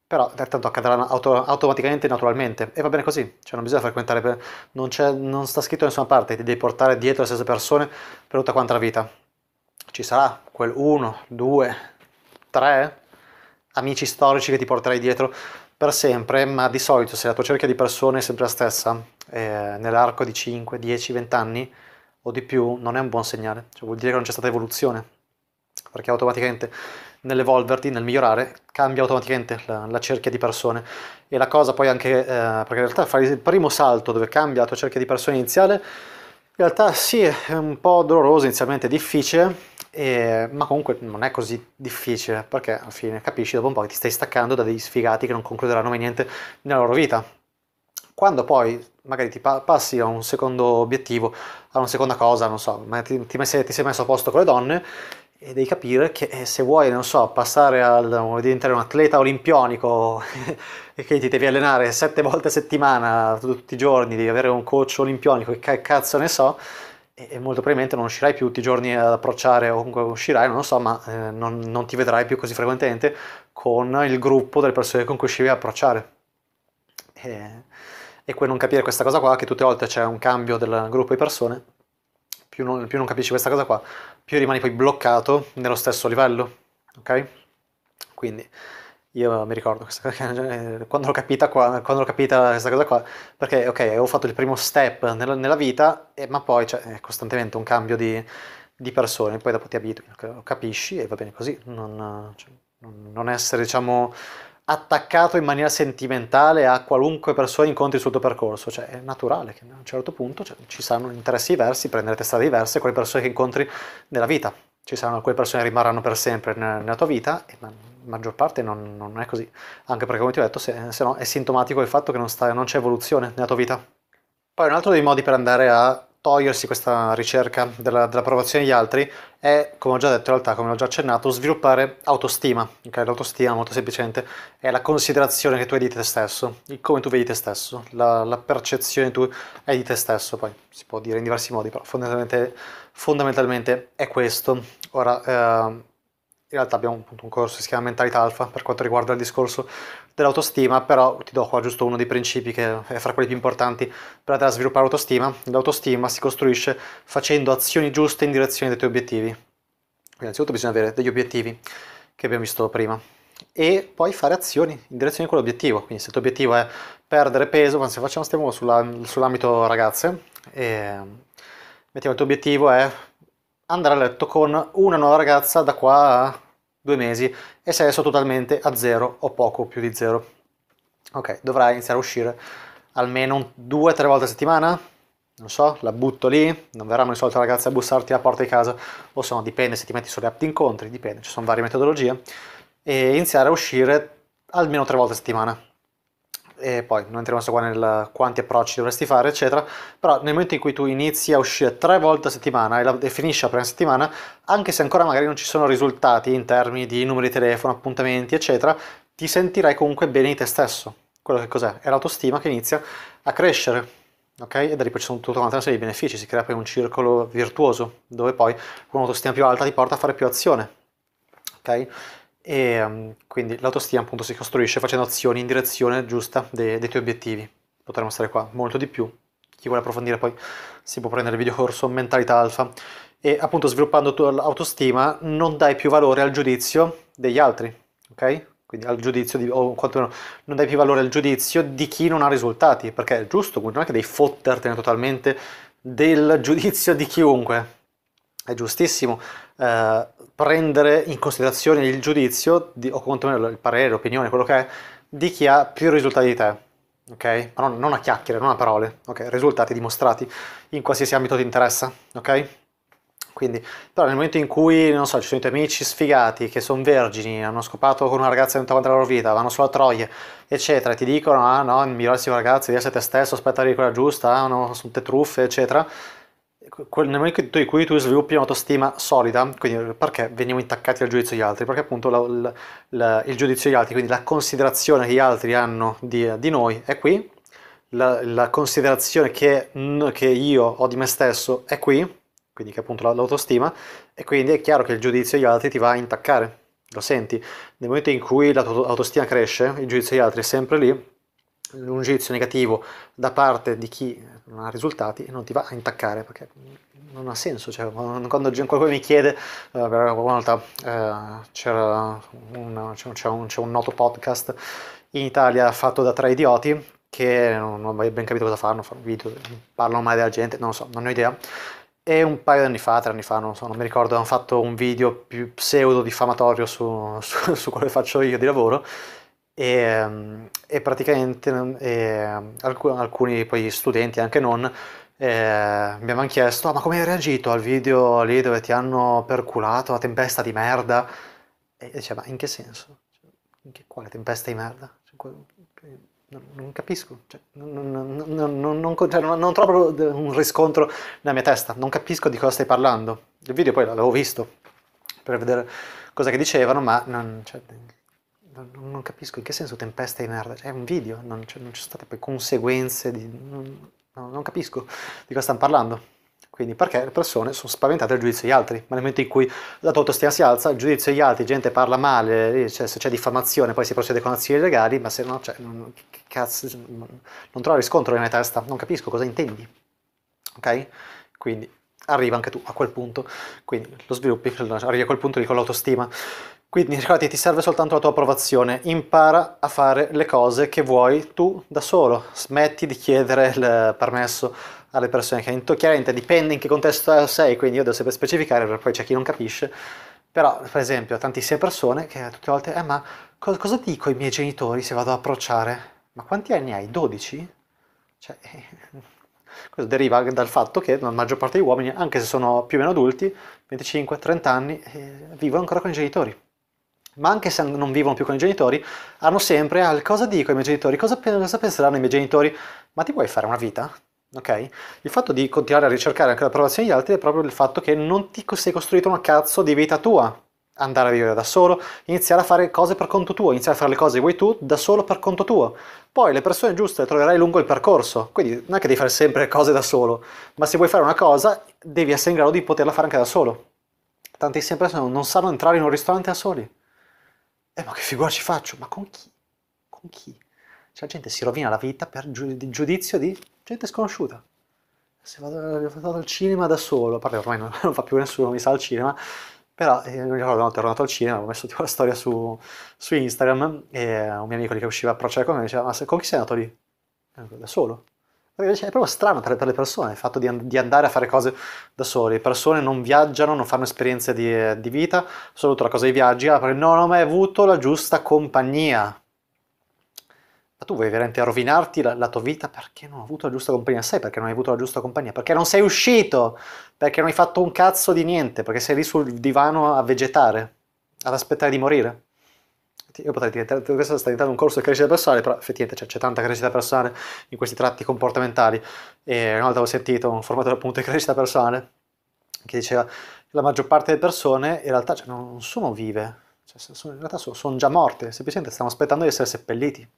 però tanto accadrà auto, automaticamente e naturalmente e va bene così, cioè non bisogna frequentare, non, non sta scritto da nessuna parte, ti devi portare dietro le stesse persone per tutta quanta la vita. Ci sarà quel 1, 2, 3 amici storici che ti porterai dietro per sempre, ma di solito se la tua cerchia di persone è sempre la stessa, eh, nell'arco di 5, 10, 20 anni o di più, non è un buon segnale, cioè vuol dire che non c'è stata evoluzione, perché automaticamente nell'evolverti, nel migliorare, cambia automaticamente la, la, cerchia di persone. E la cosa poi anche, eh, perché in realtà fare il primo salto dove cambia la tua cerchia di persone iniziale, in realtà sì, è un po' doloroso inizialmente, difficile, e, ma comunque non è così difficile, perché alla fine capisci dopo un po' che ti stai staccando da degli sfigati che non concluderanno mai niente nella loro vita. Quando poi magari ti passi a un secondo obiettivo, a una seconda cosa, non so, ma ti, ti, sei, ti sei messo a posto con le donne e devi capire che eh, se vuoi, non so, passare al diventare un atleta olimpionico e che ti devi allenare sette volte a settimana, tutti i giorni, devi avere un coach olimpionico, che cazzo ne so, e, molto probabilmente non uscirai più tutti i giorni ad approcciare o comunque uscirai, non lo so, ma eh, non, non, ti vedrai più così frequentemente con il gruppo delle persone con cui uscivi ad approcciare. E, e non capire questa cosa qua, che tutte le volte c'è un cambio del gruppo di persone, più non, più non capisci questa cosa qua, più rimani poi bloccato nello stesso livello, ok? Quindi io mi ricordo eh, quando l'ho capita qua, quando l'ho capita questa cosa qua, perché ok, ho fatto il primo step nella, nella vita, e, ma poi c'è cioè, costantemente un cambio di, di, persone, poi dopo ti abitui, capisci e va bene così, non, cioè, non essere diciamo attaccato in maniera sentimentale a qualunque persona incontri sul tuo percorso, cioè è naturale che a un certo punto cioè, ci saranno interessi diversi, prenderete strade diverse, con le persone che incontri nella vita, ci saranno quelle persone che rimarranno per sempre nella, nella tua vita, e la maggior parte non, non, è così, anche perché come ti ho detto, se, se no è sintomatico il fatto che non, sta, non c'è evoluzione nella tua vita. Poi un altro dei modi per andare a togliersi questa ricerca della, dell'approvazione degli altri è, come ho già detto in realtà, come ho già accennato, sviluppare autostima. Okay? L'autostima, molto semplicemente, è la considerazione che tu hai di te stesso, il come tu vedi te stesso, la, la percezione che tu hai di te stesso, poi si può dire in diversi modi, però fondamentalmente, fondamentalmente è questo. Ora, eh, in realtà abbiamo un corso che si chiama Mentalità Alfa per quanto riguarda il discorso dell'autostima, però ti do qua giusto uno dei principi che è fra quelli più importanti per andare a sviluppare l'autostima. L'autostima si costruisce facendo azioni giuste in direzione dei tuoi obiettivi. Quindi innanzitutto bisogna avere degli obiettivi che abbiamo visto prima e poi fare azioni in direzione di quell'obiettivo. Quindi se il tuo obiettivo è perdere peso, se facciamo, stiamo sulla, sull'ambito ragazze, e eh, mettiamo il tuo obiettivo è andare a letto con una nuova ragazza da qua a due mesi e sei adesso totalmente a zero o poco più di zero. Ok, dovrai iniziare a uscire almeno due o tre volte a settimana, non so, la butto lì, non verranno di solito ragazzi a bussarti alla porta di casa, o se no dipende se ti metti sulle app di incontri, dipende, ci sono varie metodologie, e iniziare a uscire almeno tre volte a settimana, e poi non entriamo qua nel quanti approcci dovresti fare, eccetera, però nel momento in cui tu inizi a uscire tre volte a settimana e, la, e finisci la prima settimana, anche se ancora magari non ci sono risultati in termini di numeri di telefono, appuntamenti, eccetera, ti sentirai comunque bene di te stesso. Quello che cos'è? È l'autostima che inizia a crescere. Ok? E da lì poi ci sono tutta una serie di benefici, si crea poi un circolo virtuoso, dove poi un'autostima più alta ti porta a fare più azione. Okay? E um, quindi l'autostima appunto si costruisce facendo azioni in direzione giusta dei, dei tuoi obiettivi. Potremmo stare qua molto di più. Chi vuole approfondire poi si può prendere il videocorso Mentalità Alfa. E appunto sviluppando tu l'autostima non dai più valore al giudizio degli altri, ok? Quindi al giudizio di, o quantomeno non dai più valore al giudizio di chi non ha risultati, perché è giusto, quindi non è che devi fottertene totalmente del giudizio di chiunque, è giustissimo eh, prendere in considerazione il giudizio, di, o quantomeno il parere, l'opinione, quello che è, di chi ha più risultati di te. Ok? Ma non, non a chiacchiere, non a parole. Ok? Risultati dimostrati in qualsiasi ambito ti interessa. Ok? Quindi, però nel momento in cui, non so, ci sono i tuoi amici sfigati che sono vergini, hanno scopato con una ragazza in tutta la loro vita, vanno sulla troie, eccetera, e ti dicono, ah no, migliorarsi con ragazzi, devi essere te stesso, aspettare quella giusta, ah, no, sono te truffe, eccetera, nel momento in cui tu sviluppi un'autostima solida, quindi eh, perché veniamo intaccati al giudizio degli altri? Perché appunto la, la, il giudizio degli altri, quindi la considerazione che gli altri hanno di, di noi è qui, la, la considerazione che, che, io ho di me stesso è qui, quindi che è appunto l'autostima, e quindi è chiaro che il giudizio degli altri ti va a intaccare, lo senti. Nel momento in cui la tua autostima cresce, il giudizio degli altri è sempre lì, un giudizio negativo da parte di chi non ha risultati e non ti va a intaccare perché non ha senso. Cioè, quando, qualcuno mi chiede, uh, una volta uh, c'era un, c'è, un, c'è un noto podcast in Italia fatto da tre idioti che non avevo ben capito cosa fanno, fanno video, parlano mai della gente, non lo so, non ho idea. E un paio di anni fa, tre anni fa, non so, non mi ricordo, hanno fatto un video più pseudo diffamatorio su, su, su quello che faccio io di lavoro e, mm, e praticamente mm, e mm, alcuni, poi studenti, anche non, eh, mi hanno chiesto ah, ma come hai reagito al video lì dove ti hanno perculato la tempesta di merda e diceva ma in che senso? Cioè, in che, quale tempesta di merda? Cioè, non, non capisco cioè, non, non, cioè, non, trovo un riscontro nella mia testa non capisco di cosa stai parlando il video poi l'avevo visto per vedere cosa che dicevano ma non, cioè, non capisco in che senso tempesta di merda, cioè, è un video, non, c- non ci sono state poi conseguenze, di, non, non, capisco di cosa stanno parlando. Quindi perché le persone sono spaventate dal giudizio degli altri, ma nel momento in cui la tua autostima si alza, il giudizio degli altri, gente parla male, eh, cioè, se c'è diffamazione poi si procede con azioni legali, ma se no, cioè, non, cazzo, cioè, non trovi riscontro nella mia testa, non capisco cosa intendi. Ok? Quindi arriva anche tu a quel punto, quindi lo sviluppi, arrivi a quel punto lì con l'autostima quindi ricordati, ti serve soltanto la tua approvazione, impara a fare le cose che vuoi tu da solo, smetti di chiedere il permesso alle persone che hai intorno, chiaramente dipende in che contesto sei, quindi io devo sempre specificare, perché poi c'è chi non capisce, però per esempio tantissime persone che tutte le volte, eh ma co- cosa dico ai miei genitori se vado ad approcciare? Ma quanti anni hai? 12? Cioè, questo deriva dal fatto che la maggior parte degli uomini, anche se sono più o meno adulti, 25-30 anni, eh, vivono ancora con i genitori ma anche se non vivono più con i genitori, hanno sempre, ah, cosa dico ai miei genitori, cosa, cosa penseranno i miei genitori, ma ti vuoi fare una vita? Ok? Il fatto di continuare a ricercare anche l'approvazione degli altri è proprio il fatto che non ti sei costruito una cazzo di vita tua. Andare a vivere da solo, iniziare a fare cose per conto tuo, iniziare a fare le cose che vuoi tu da solo per conto tuo. Poi le persone giuste le troverai lungo il percorso, quindi non è che devi fare sempre cose da solo, ma se vuoi fare una cosa devi essere in grado di poterla fare anche da solo. Tanti sempre non sanno entrare in un ristorante da soli eh, ma che figura ci faccio? Ma con chi? Con chi? Cioè, la gente si rovina la vita per giudizio di gente sconosciuta. Se vado, vado al cinema da solo, a parte ormai non, non fa più nessuno, mi sa al cinema, però eh, mi ricordo una volta ero andato al cinema, ho messo tipo la storia su, su Instagram e un mio amico lì che usciva a procedere con me diceva, ma se, con chi sei andato lì? Eh, da solo. Perché è proprio strano per, per le persone il fatto di, di, andare a fare cose da soli. Le persone non viaggiano, non fanno esperienze di, di vita, soprattutto la cosa dei viaggi, ah, perché non ho mai avuto la giusta compagnia. Ma tu vuoi veramente rovinarti la, la, tua vita perché non hai avuto la giusta compagnia? Sai perché non hai avuto la giusta compagnia? Perché non sei uscito, perché non hai fatto un cazzo di niente, perché sei lì sul divano a vegetare, ad aspettare di morire io potrei dire questo sta diventando un corso di crescita personale, però effettivamente c'è, c'è tanta crescita personale in questi tratti comportamentali. E una volta ho sentito un formatore appunto di crescita personale che diceva che la maggior parte delle persone in realtà cioè, non, sono vive, cioè, sono, in realtà sono, sono, già morte, semplicemente stanno aspettando di essere seppelliti.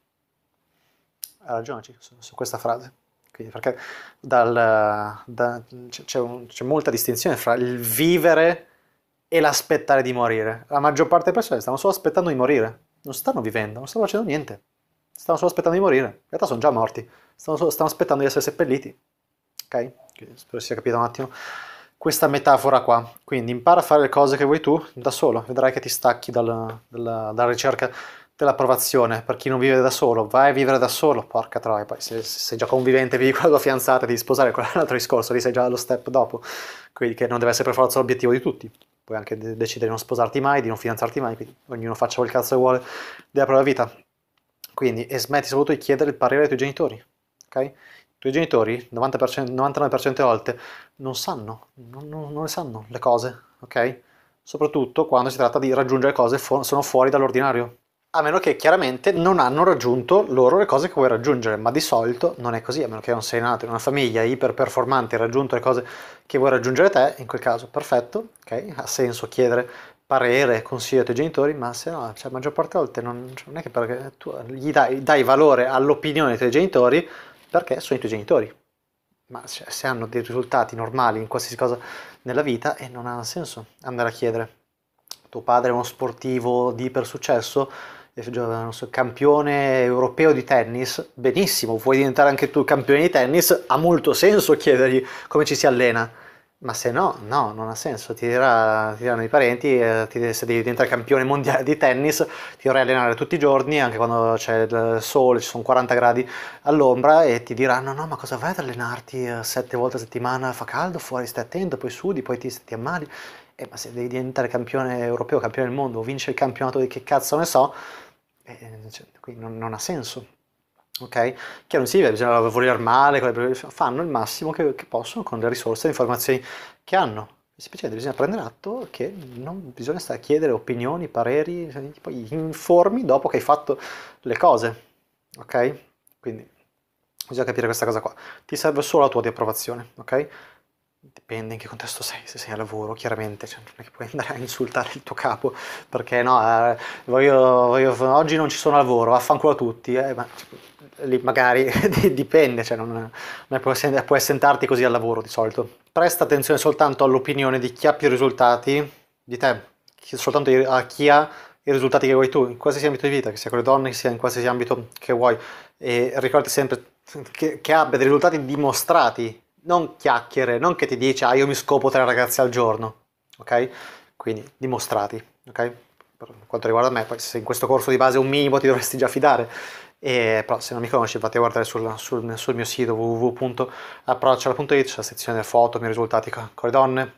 Ha ragione su, su questa frase. Quindi perché dal, da, c'è, un, c'è molta distinzione fra il vivere e l'aspettare di morire. La maggior parte delle persone stanno solo aspettando di morire, non stanno vivendo, non stanno facendo niente, stanno solo aspettando di morire, in realtà sono già morti, stanno, solo, stanno aspettando di essere seppelliti. Ok? Spero sia capito un attimo questa metafora qua. Quindi impara a fare le cose che vuoi tu da solo, vedrai che ti stacchi dal, dalla, dalla ricerca dell'approvazione per chi non vive da solo, vai a vivere da solo, porca troia, poi se, sei già convivente, vivi con la tua fidanzata, devi sposare, quello è un altro discorso, lì sei già allo step dopo, quindi che non deve essere per forza l'obiettivo di tutti, puoi anche decidere di non sposarti mai, di non fidanzarti mai, quindi ognuno faccia quel cazzo che vuole della propria vita. Quindi, e smetti soprattutto di chiedere il parere ai tuoi genitori, ok? I tuoi genitori, 90%, 99% delle volte, non sanno, non, non, le sanno le cose, ok? Soprattutto quando si tratta di raggiungere cose fu- sono fuori dall'ordinario, a meno che chiaramente non hanno raggiunto loro le cose che vuoi raggiungere, ma di solito non è così, a meno che non sei nato in una famiglia iperperformante e raggiunto le cose che vuoi raggiungere te, in quel caso perfetto, ok? Ha senso chiedere parere, consiglio ai tuoi genitori, ma se no, cioè, la maggior parte delle volte non, cioè, non è che perché tu gli dai, dai valore all'opinione dei tuoi genitori perché sono i tuoi genitori. Ma cioè, se hanno dei risultati normali in qualsiasi cosa nella vita, eh, non ha senso andare a chiedere. Tuo padre è uno sportivo di iper successo, so, campione europeo di tennis, benissimo, vuoi diventare anche tu campione di tennis, ha molto senso chiedergli come ci si allena. Ma se no, no, non ha senso, ti, dirà, ti diranno i parenti, eh, ti, se devi diventare campione mondiale di tennis ti dovrai allenare tutti i giorni, anche quando c'è il sole, ci sono 40 gradi all'ombra e ti diranno no ma cosa vai ad allenarti eh, sette volte a settimana, fa caldo fuori, stai attento, poi sudi, poi ti, ti ammali, eh, ma se devi diventare campione europeo, campione del mondo, vince il campionato di che cazzo ne so, eh, eh, qui non, non, ha senso. Ok? Chiaro, sì, bisogna voler male, fanno il massimo che, che possono con le risorse e le informazioni che hanno. Semplicemente bisogna prendere atto che non bisogna stare a chiedere opinioni, pareri, cioè, poi informi dopo che hai fatto le cose. Ok? Quindi bisogna capire questa cosa qua. Ti serve solo la tua di approvazione, ok? dipende in che contesto sei, se sei a lavoro chiaramente, cioè, non è che puoi andare a insultare il tuo capo perché no, eh, voglio, voglio, oggi non ci sono a lavoro, vaffanculo tutti, eh, ma lì magari dipende, cioè non, non puoi, puoi assentarti così al lavoro di solito. Presta attenzione soltanto all'opinione di chi ha più risultati di te, soltanto a chi ha i risultati che vuoi tu, in qualsiasi ambito di vita, che sia con le donne, che sia in qualsiasi ambito che vuoi, e ricordi sempre che, che abbia dei risultati dimostrati non chiacchiere, non che ti dice ah io mi scopo tre ragazze al giorno, ok? Quindi dimostrati, ok? Per quanto riguarda me, poi se in questo corso di base un minimo ti dovresti già fidare, e, però se non mi conosci fate a guardare sul, sul, sul mio sito www.approcciala.it, c'è la sezione foto, miei risultati con le donne,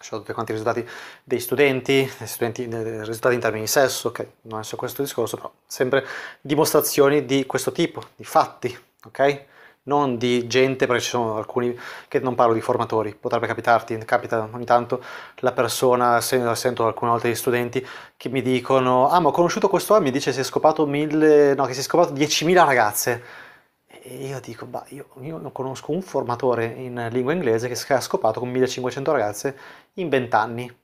c'è tutti quanti i risultati dei studenti, dei studenti dei risultati in termini di sesso, ok? Non è su questo discorso, però sempre dimostrazioni di questo tipo, di fatti, ok? non di gente, perché ci sono alcuni che non parlo di formatori, potrebbe capitarti, capita ogni tanto la persona, se, sento alcune volte gli studenti che mi dicono, ah ma ho conosciuto questo qua, mi dice si è scopato mille, no che si è scopato 10.000 ragazze. E io dico, bah, io, io non conosco un formatore in lingua inglese che si è scopato con 1500 ragazze in 20 anni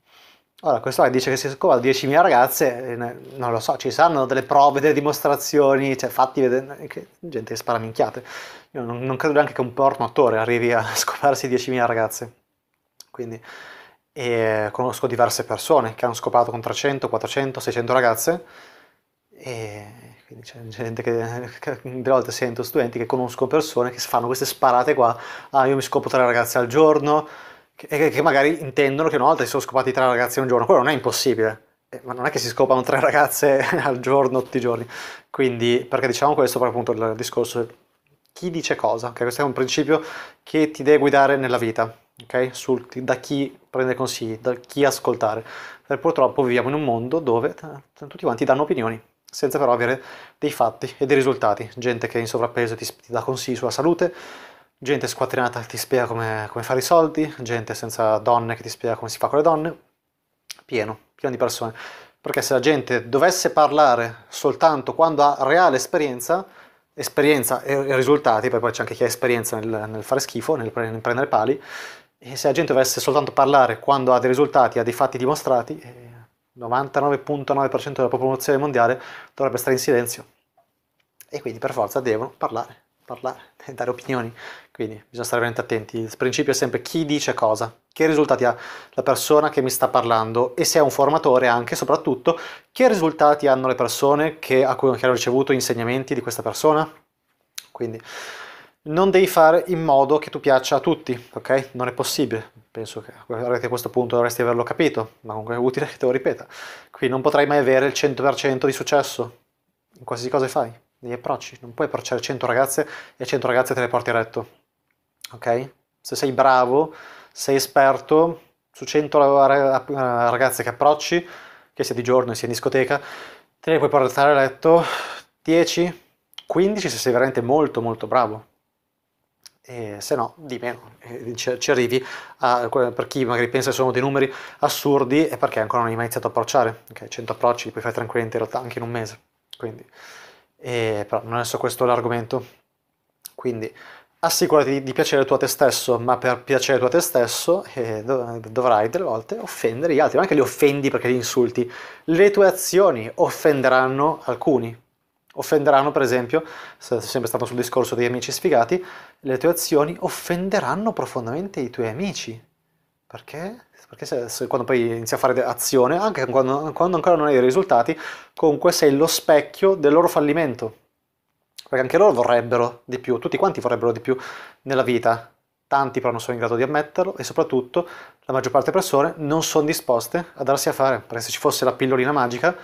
allora, questo dice che si scopa 10.000 ragazze, non lo so, ci saranno delle prove, delle dimostrazioni, cioè fatti vedere, che gente che spara minchiate. Io non, non credo neanche che un porno attore arrivi a scoparsi 10.000 ragazze. Quindi, e conosco diverse persone che hanno scopato con 300, 400, 600 ragazze, e quindi c'è gente che, che delle volte sento studenti che conoscono persone che fanno queste sparate qua, ah io mi scopo tre ragazze al giorno, che, che magari intendono che una volta si sono scopati tre ragazze un giorno, quello non è impossibile eh, ma non è che si scopano tre ragazze al giorno tutti i giorni. Quindi, perché diciamo questo per appunto il discorso chi dice cosa, okay? questo è un principio che ti deve guidare nella vita, okay? Sul, da chi prendere consigli, da chi ascoltare. per eh, purtroppo viviamo in un mondo dove tutti quanti danno opinioni, senza però avere dei fatti e dei risultati. Gente che è in sovrappeso ti, ti dà consigli sulla salute, gente squatrinata che ti spiega come, come fare i soldi, gente senza donne che ti spiega come si fa con le donne, pieno, pieno di persone. Perché se la gente dovesse parlare soltanto quando ha reale esperienza, esperienza e risultati, perché poi c'è anche chi ha esperienza nel, nel fare schifo, nel, nel, prendere pali, e se la gente dovesse soltanto parlare quando ha dei risultati, ha dei fatti dimostrati, eh, 99.9% della popolazione mondiale dovrebbe stare in silenzio. E quindi per forza devono parlare, parlare, dare opinioni, quindi bisogna stare veramente attenti. Il principio è sempre chi dice cosa, che risultati ha la persona che mi sta parlando e se è un formatore anche, soprattutto, che risultati hanno le persone che, a cui hanno ricevuto insegnamenti di questa persona. Quindi non devi fare in modo che tu piaccia a tutti, ok? Non è possibile. Penso che a questo punto dovresti averlo capito, ma comunque è utile che te lo ripeta. Qui non potrai mai avere il 100% di successo in qualsiasi cosa fai, negli approcci. Non puoi approcciare 100 ragazze e 100 ragazze te le porti a letto ok? Se sei bravo, sei esperto, su 100 eh, ragazze che approcci, che sia di giorno sia in discoteca, te ne puoi portare a letto 10, 15 se sei veramente molto molto bravo. E se no, di meno, ci arrivi a, per chi magari pensa che sono dei numeri assurdi e perché ancora non hai mai iniziato a approcciare. Okay, 100 approcci li puoi fare tranquillamente in realtà anche in un mese. Quindi, e, però non è solo questo l'argomento. Quindi assicurati di piacere tu a te stesso, ma per piacere tu a te stesso eh, dovrai delle volte offendere gli altri, ma anche li offendi perché li insulti. Le tue azioni offenderanno alcuni. Offenderanno, per esempio, se sempre stato sul discorso degli amici sfigati, le tue azioni offenderanno profondamente i tuoi amici. Perché? Perché se, se, quando poi inizi a fare azione, anche quando, quando ancora non hai i risultati, comunque sei lo specchio del loro fallimento perché anche loro vorrebbero di più, tutti quanti vorrebbero di più nella vita, tanti però non sono in grado di ammetterlo e soprattutto la maggior parte delle persone non sono disposte a darsi a fare, perché se ci fosse la pillolina magica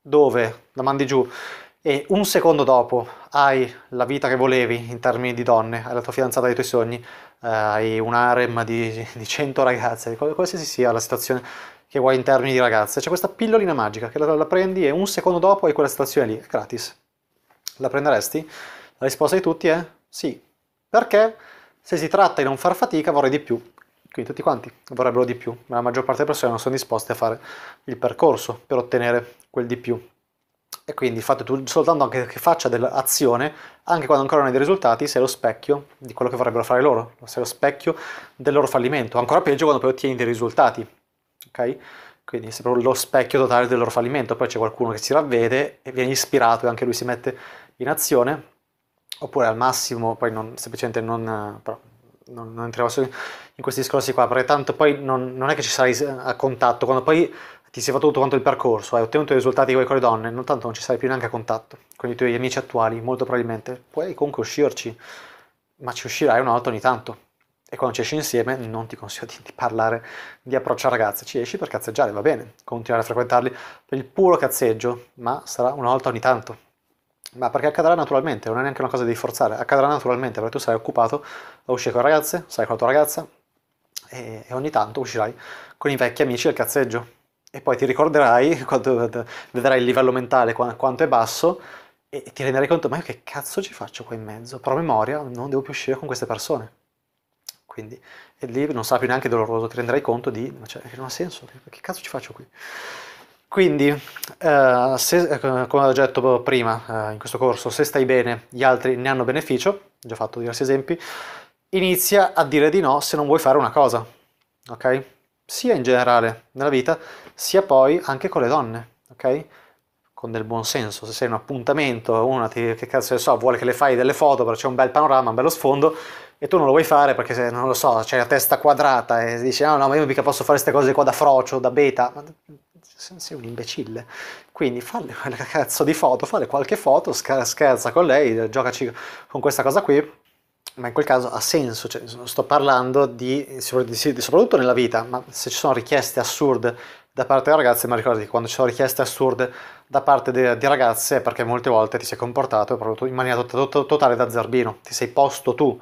dove la mandi giù e un secondo dopo hai la vita che volevi in termini di donne, hai la tua fidanzata dei tuoi sogni, eh, hai un harem di, di 100 ragazze, qualsiasi sia la situazione che vuoi in termini di ragazze, c'è questa pillolina magica che la, la prendi e un secondo dopo hai quella situazione lì, è gratis. La prenderesti? La risposta di tutti è sì, perché se si tratta di non far fatica vorrei di più, quindi tutti quanti vorrebbero di più, ma la maggior parte delle persone non sono disposte a fare il percorso per ottenere quel di più. E quindi il fatto che tu, soltanto anche che faccia dell'azione, anche quando ancora non hai dei risultati, sei lo specchio di quello che vorrebbero fare loro, sei lo specchio del loro fallimento, ancora peggio quando poi ottieni dei risultati, ok? Quindi sei proprio lo specchio totale del loro fallimento, poi c'è qualcuno che si ravvede e viene ispirato e anche lui si mette in azione, oppure al massimo, poi non, semplicemente non, eh, però, non, non entriamo in questi discorsi qua, perché tanto poi non, non, è che ci sarai a contatto, quando poi ti sei fatto tutto quanto il percorso, hai ottenuto i risultati con le donne, non tanto non ci sarai più neanche a contatto con i tuoi amici attuali, molto probabilmente, puoi comunque uscirci, ma ci uscirai una volta ogni tanto. E quando ci esci insieme non ti consiglio di, di parlare, di approccio a ragazze, ci esci per cazzeggiare, va bene, continuare a frequentarli per il puro cazzeggio, ma sarà una volta ogni tanto, ma perché accadrà naturalmente, non è neanche una cosa di forzare, accadrà naturalmente perché tu sarai occupato a uscire con le ragazze, sarai con la tua ragazza e, e ogni tanto uscirai con i vecchi amici al cazzeggio. E poi ti ricorderai, quando vedrai il livello mentale quanto è basso, e ti renderai conto, ma io che cazzo ci faccio qua in mezzo? Però a memoria non devo più uscire con queste persone. Quindi, e lì non sarà più neanche doloroso, ti renderai conto di, ma cioè, non ha senso, che cazzo ci faccio qui? Quindi, eh, se, eh, come ho già detto prima eh, in questo corso, se stai bene, gli altri ne hanno beneficio, ho già fatto diversi esempi, inizia a dire di no se non vuoi fare una cosa, ok? Sia in generale nella vita, sia poi anche con le donne, ok? Con del buon senso, se sei un appuntamento, una ti, che cazzo ne so, vuole che le fai delle foto perché c'è un bel panorama, un bello sfondo, e tu non lo vuoi fare perché se non lo so, c'è la testa quadrata e dici no, ah, no, ma io mica posso fare queste cose qua da frocio, da beta, ma sei un imbecille. Quindi falle quella cazzo di foto, fare qualche foto, scherza con lei, giocaci con questa cosa qui. Ma in quel caso ha senso, cioè, sto parlando di, soprattutto nella vita, ma se ci sono richieste assurde da parte delle ragazze, ma ricordati quando ci sono richieste assurde da parte di ragazze è perché molte volte ti sei comportato in maniera totale da zerbino, ti sei posto tu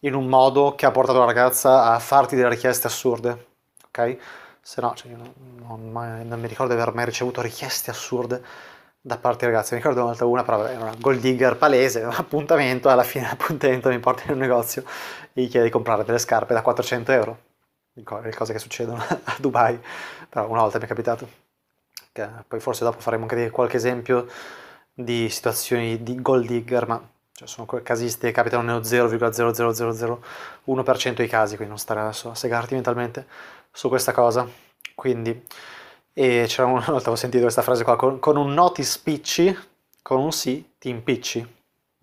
in un modo che ha portato la ragazza a farti delle richieste assurde, ok? se no cioè, non, non, mai, non, mi ricordo di aver mai ricevuto richieste assurde da parte dei ragazzi. Mi ricordo un'altra una, però era una gold digger palese, un appuntamento, alla fine l'appuntamento mi porta in un negozio e gli chiede di comprare delle scarpe da 400 euro. Le cose che succedono a Dubai, però una volta mi è capitato. Che poi forse dopo faremo anche qualche esempio di situazioni di gold digger, ma cioè sono casisti che capitano nello 0,0001% dei casi, quindi non stare adesso a segarti mentalmente su questa cosa. Quindi, e c'era una volta ho sentito questa frase qua, con, con un no ti spicci, con un sì ti impicci.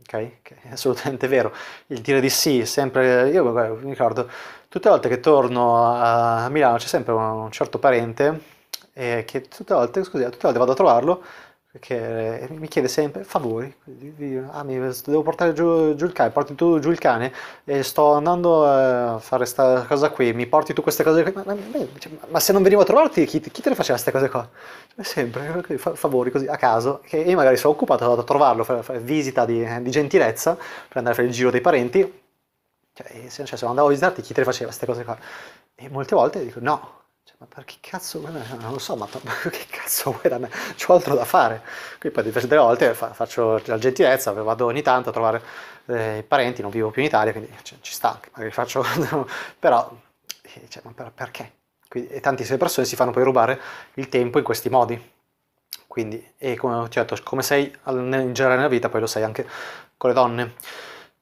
Ok? Che è assolutamente vero. Il dire di sì, sempre, io mi ricordo, tutte le volte che torno a Milano c'è sempre un certo parente eh, che tutte le volte, scusi, tutte le volte vado a trovarlo perché eh, mi chiede sempre favori. Ah, mi, devo portare giù, giù, il cane, porti tu giù il cane e sto andando a fare questa cosa qui, mi porti tu queste cose qui. Ma, ma, ma cioè, se non venivo a trovarti, chi, chi te le faceva queste cose qua? Cioè, sempre eh, favori così a caso. che io magari sono occupato, vado a trovarlo, fare, fare visita di, eh, di, gentilezza per andare a fare il giro dei parenti. Cioè, se, cioè, se non andavo a visitarti, chi te le faceva queste cose qua? E molte volte dico no, ma per che cazzo vuoi da me? Non lo so, ma che cazzo vuoi da me? C'ho altro da fare. Qui poi diverse volte faccio la gentilezza, vado ogni tanto a trovare eh, i parenti, non vivo più in Italia, quindi cioè, ci sta, magari faccio... però, eh, cioè, ma per, perché? e tantissime persone si fanno poi rubare il tempo in questi modi. Quindi, e come, certo, come sei in generale nella vita, poi lo sei anche con le donne.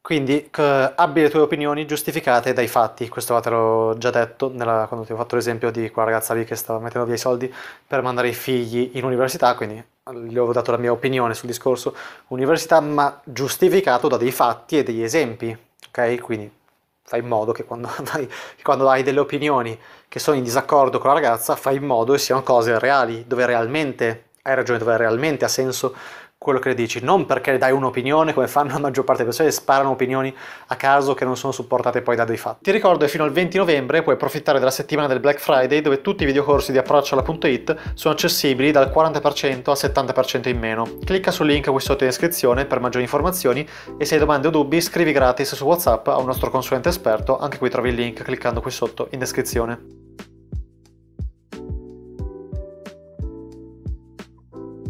Quindi eh, abbi le tue opinioni giustificate dai fatti, questo te l'ho già detto nella, quando ti ho fatto l'esempio di quella ragazza lì che stava mettendo via i soldi per mandare i figli in università, quindi gli ho dato la mia opinione sul discorso università, ma giustificato da dei fatti e degli esempi, ok? Quindi fai in modo che quando, vai, quando hai delle opinioni che sono in disaccordo con la ragazza, fai in modo che siano cose reali, dove realmente hai ragione, dove realmente ha senso quello che le dici, non perché dai un'opinione come fanno la maggior parte delle persone, sparano opinioni a caso che non sono supportate poi da dei fatti. Ti ricordo che fino al 20 novembre puoi approfittare della settimana del Black Friday dove tutti i videocorsi di approccio alla.it sono accessibili dal 40% al 70% in meno. Clicca sul link qui sotto in descrizione per maggiori informazioni e se hai domande o dubbi scrivi gratis su WhatsApp a un nostro consulente esperto, anche qui trovi il link cliccando qui sotto in descrizione.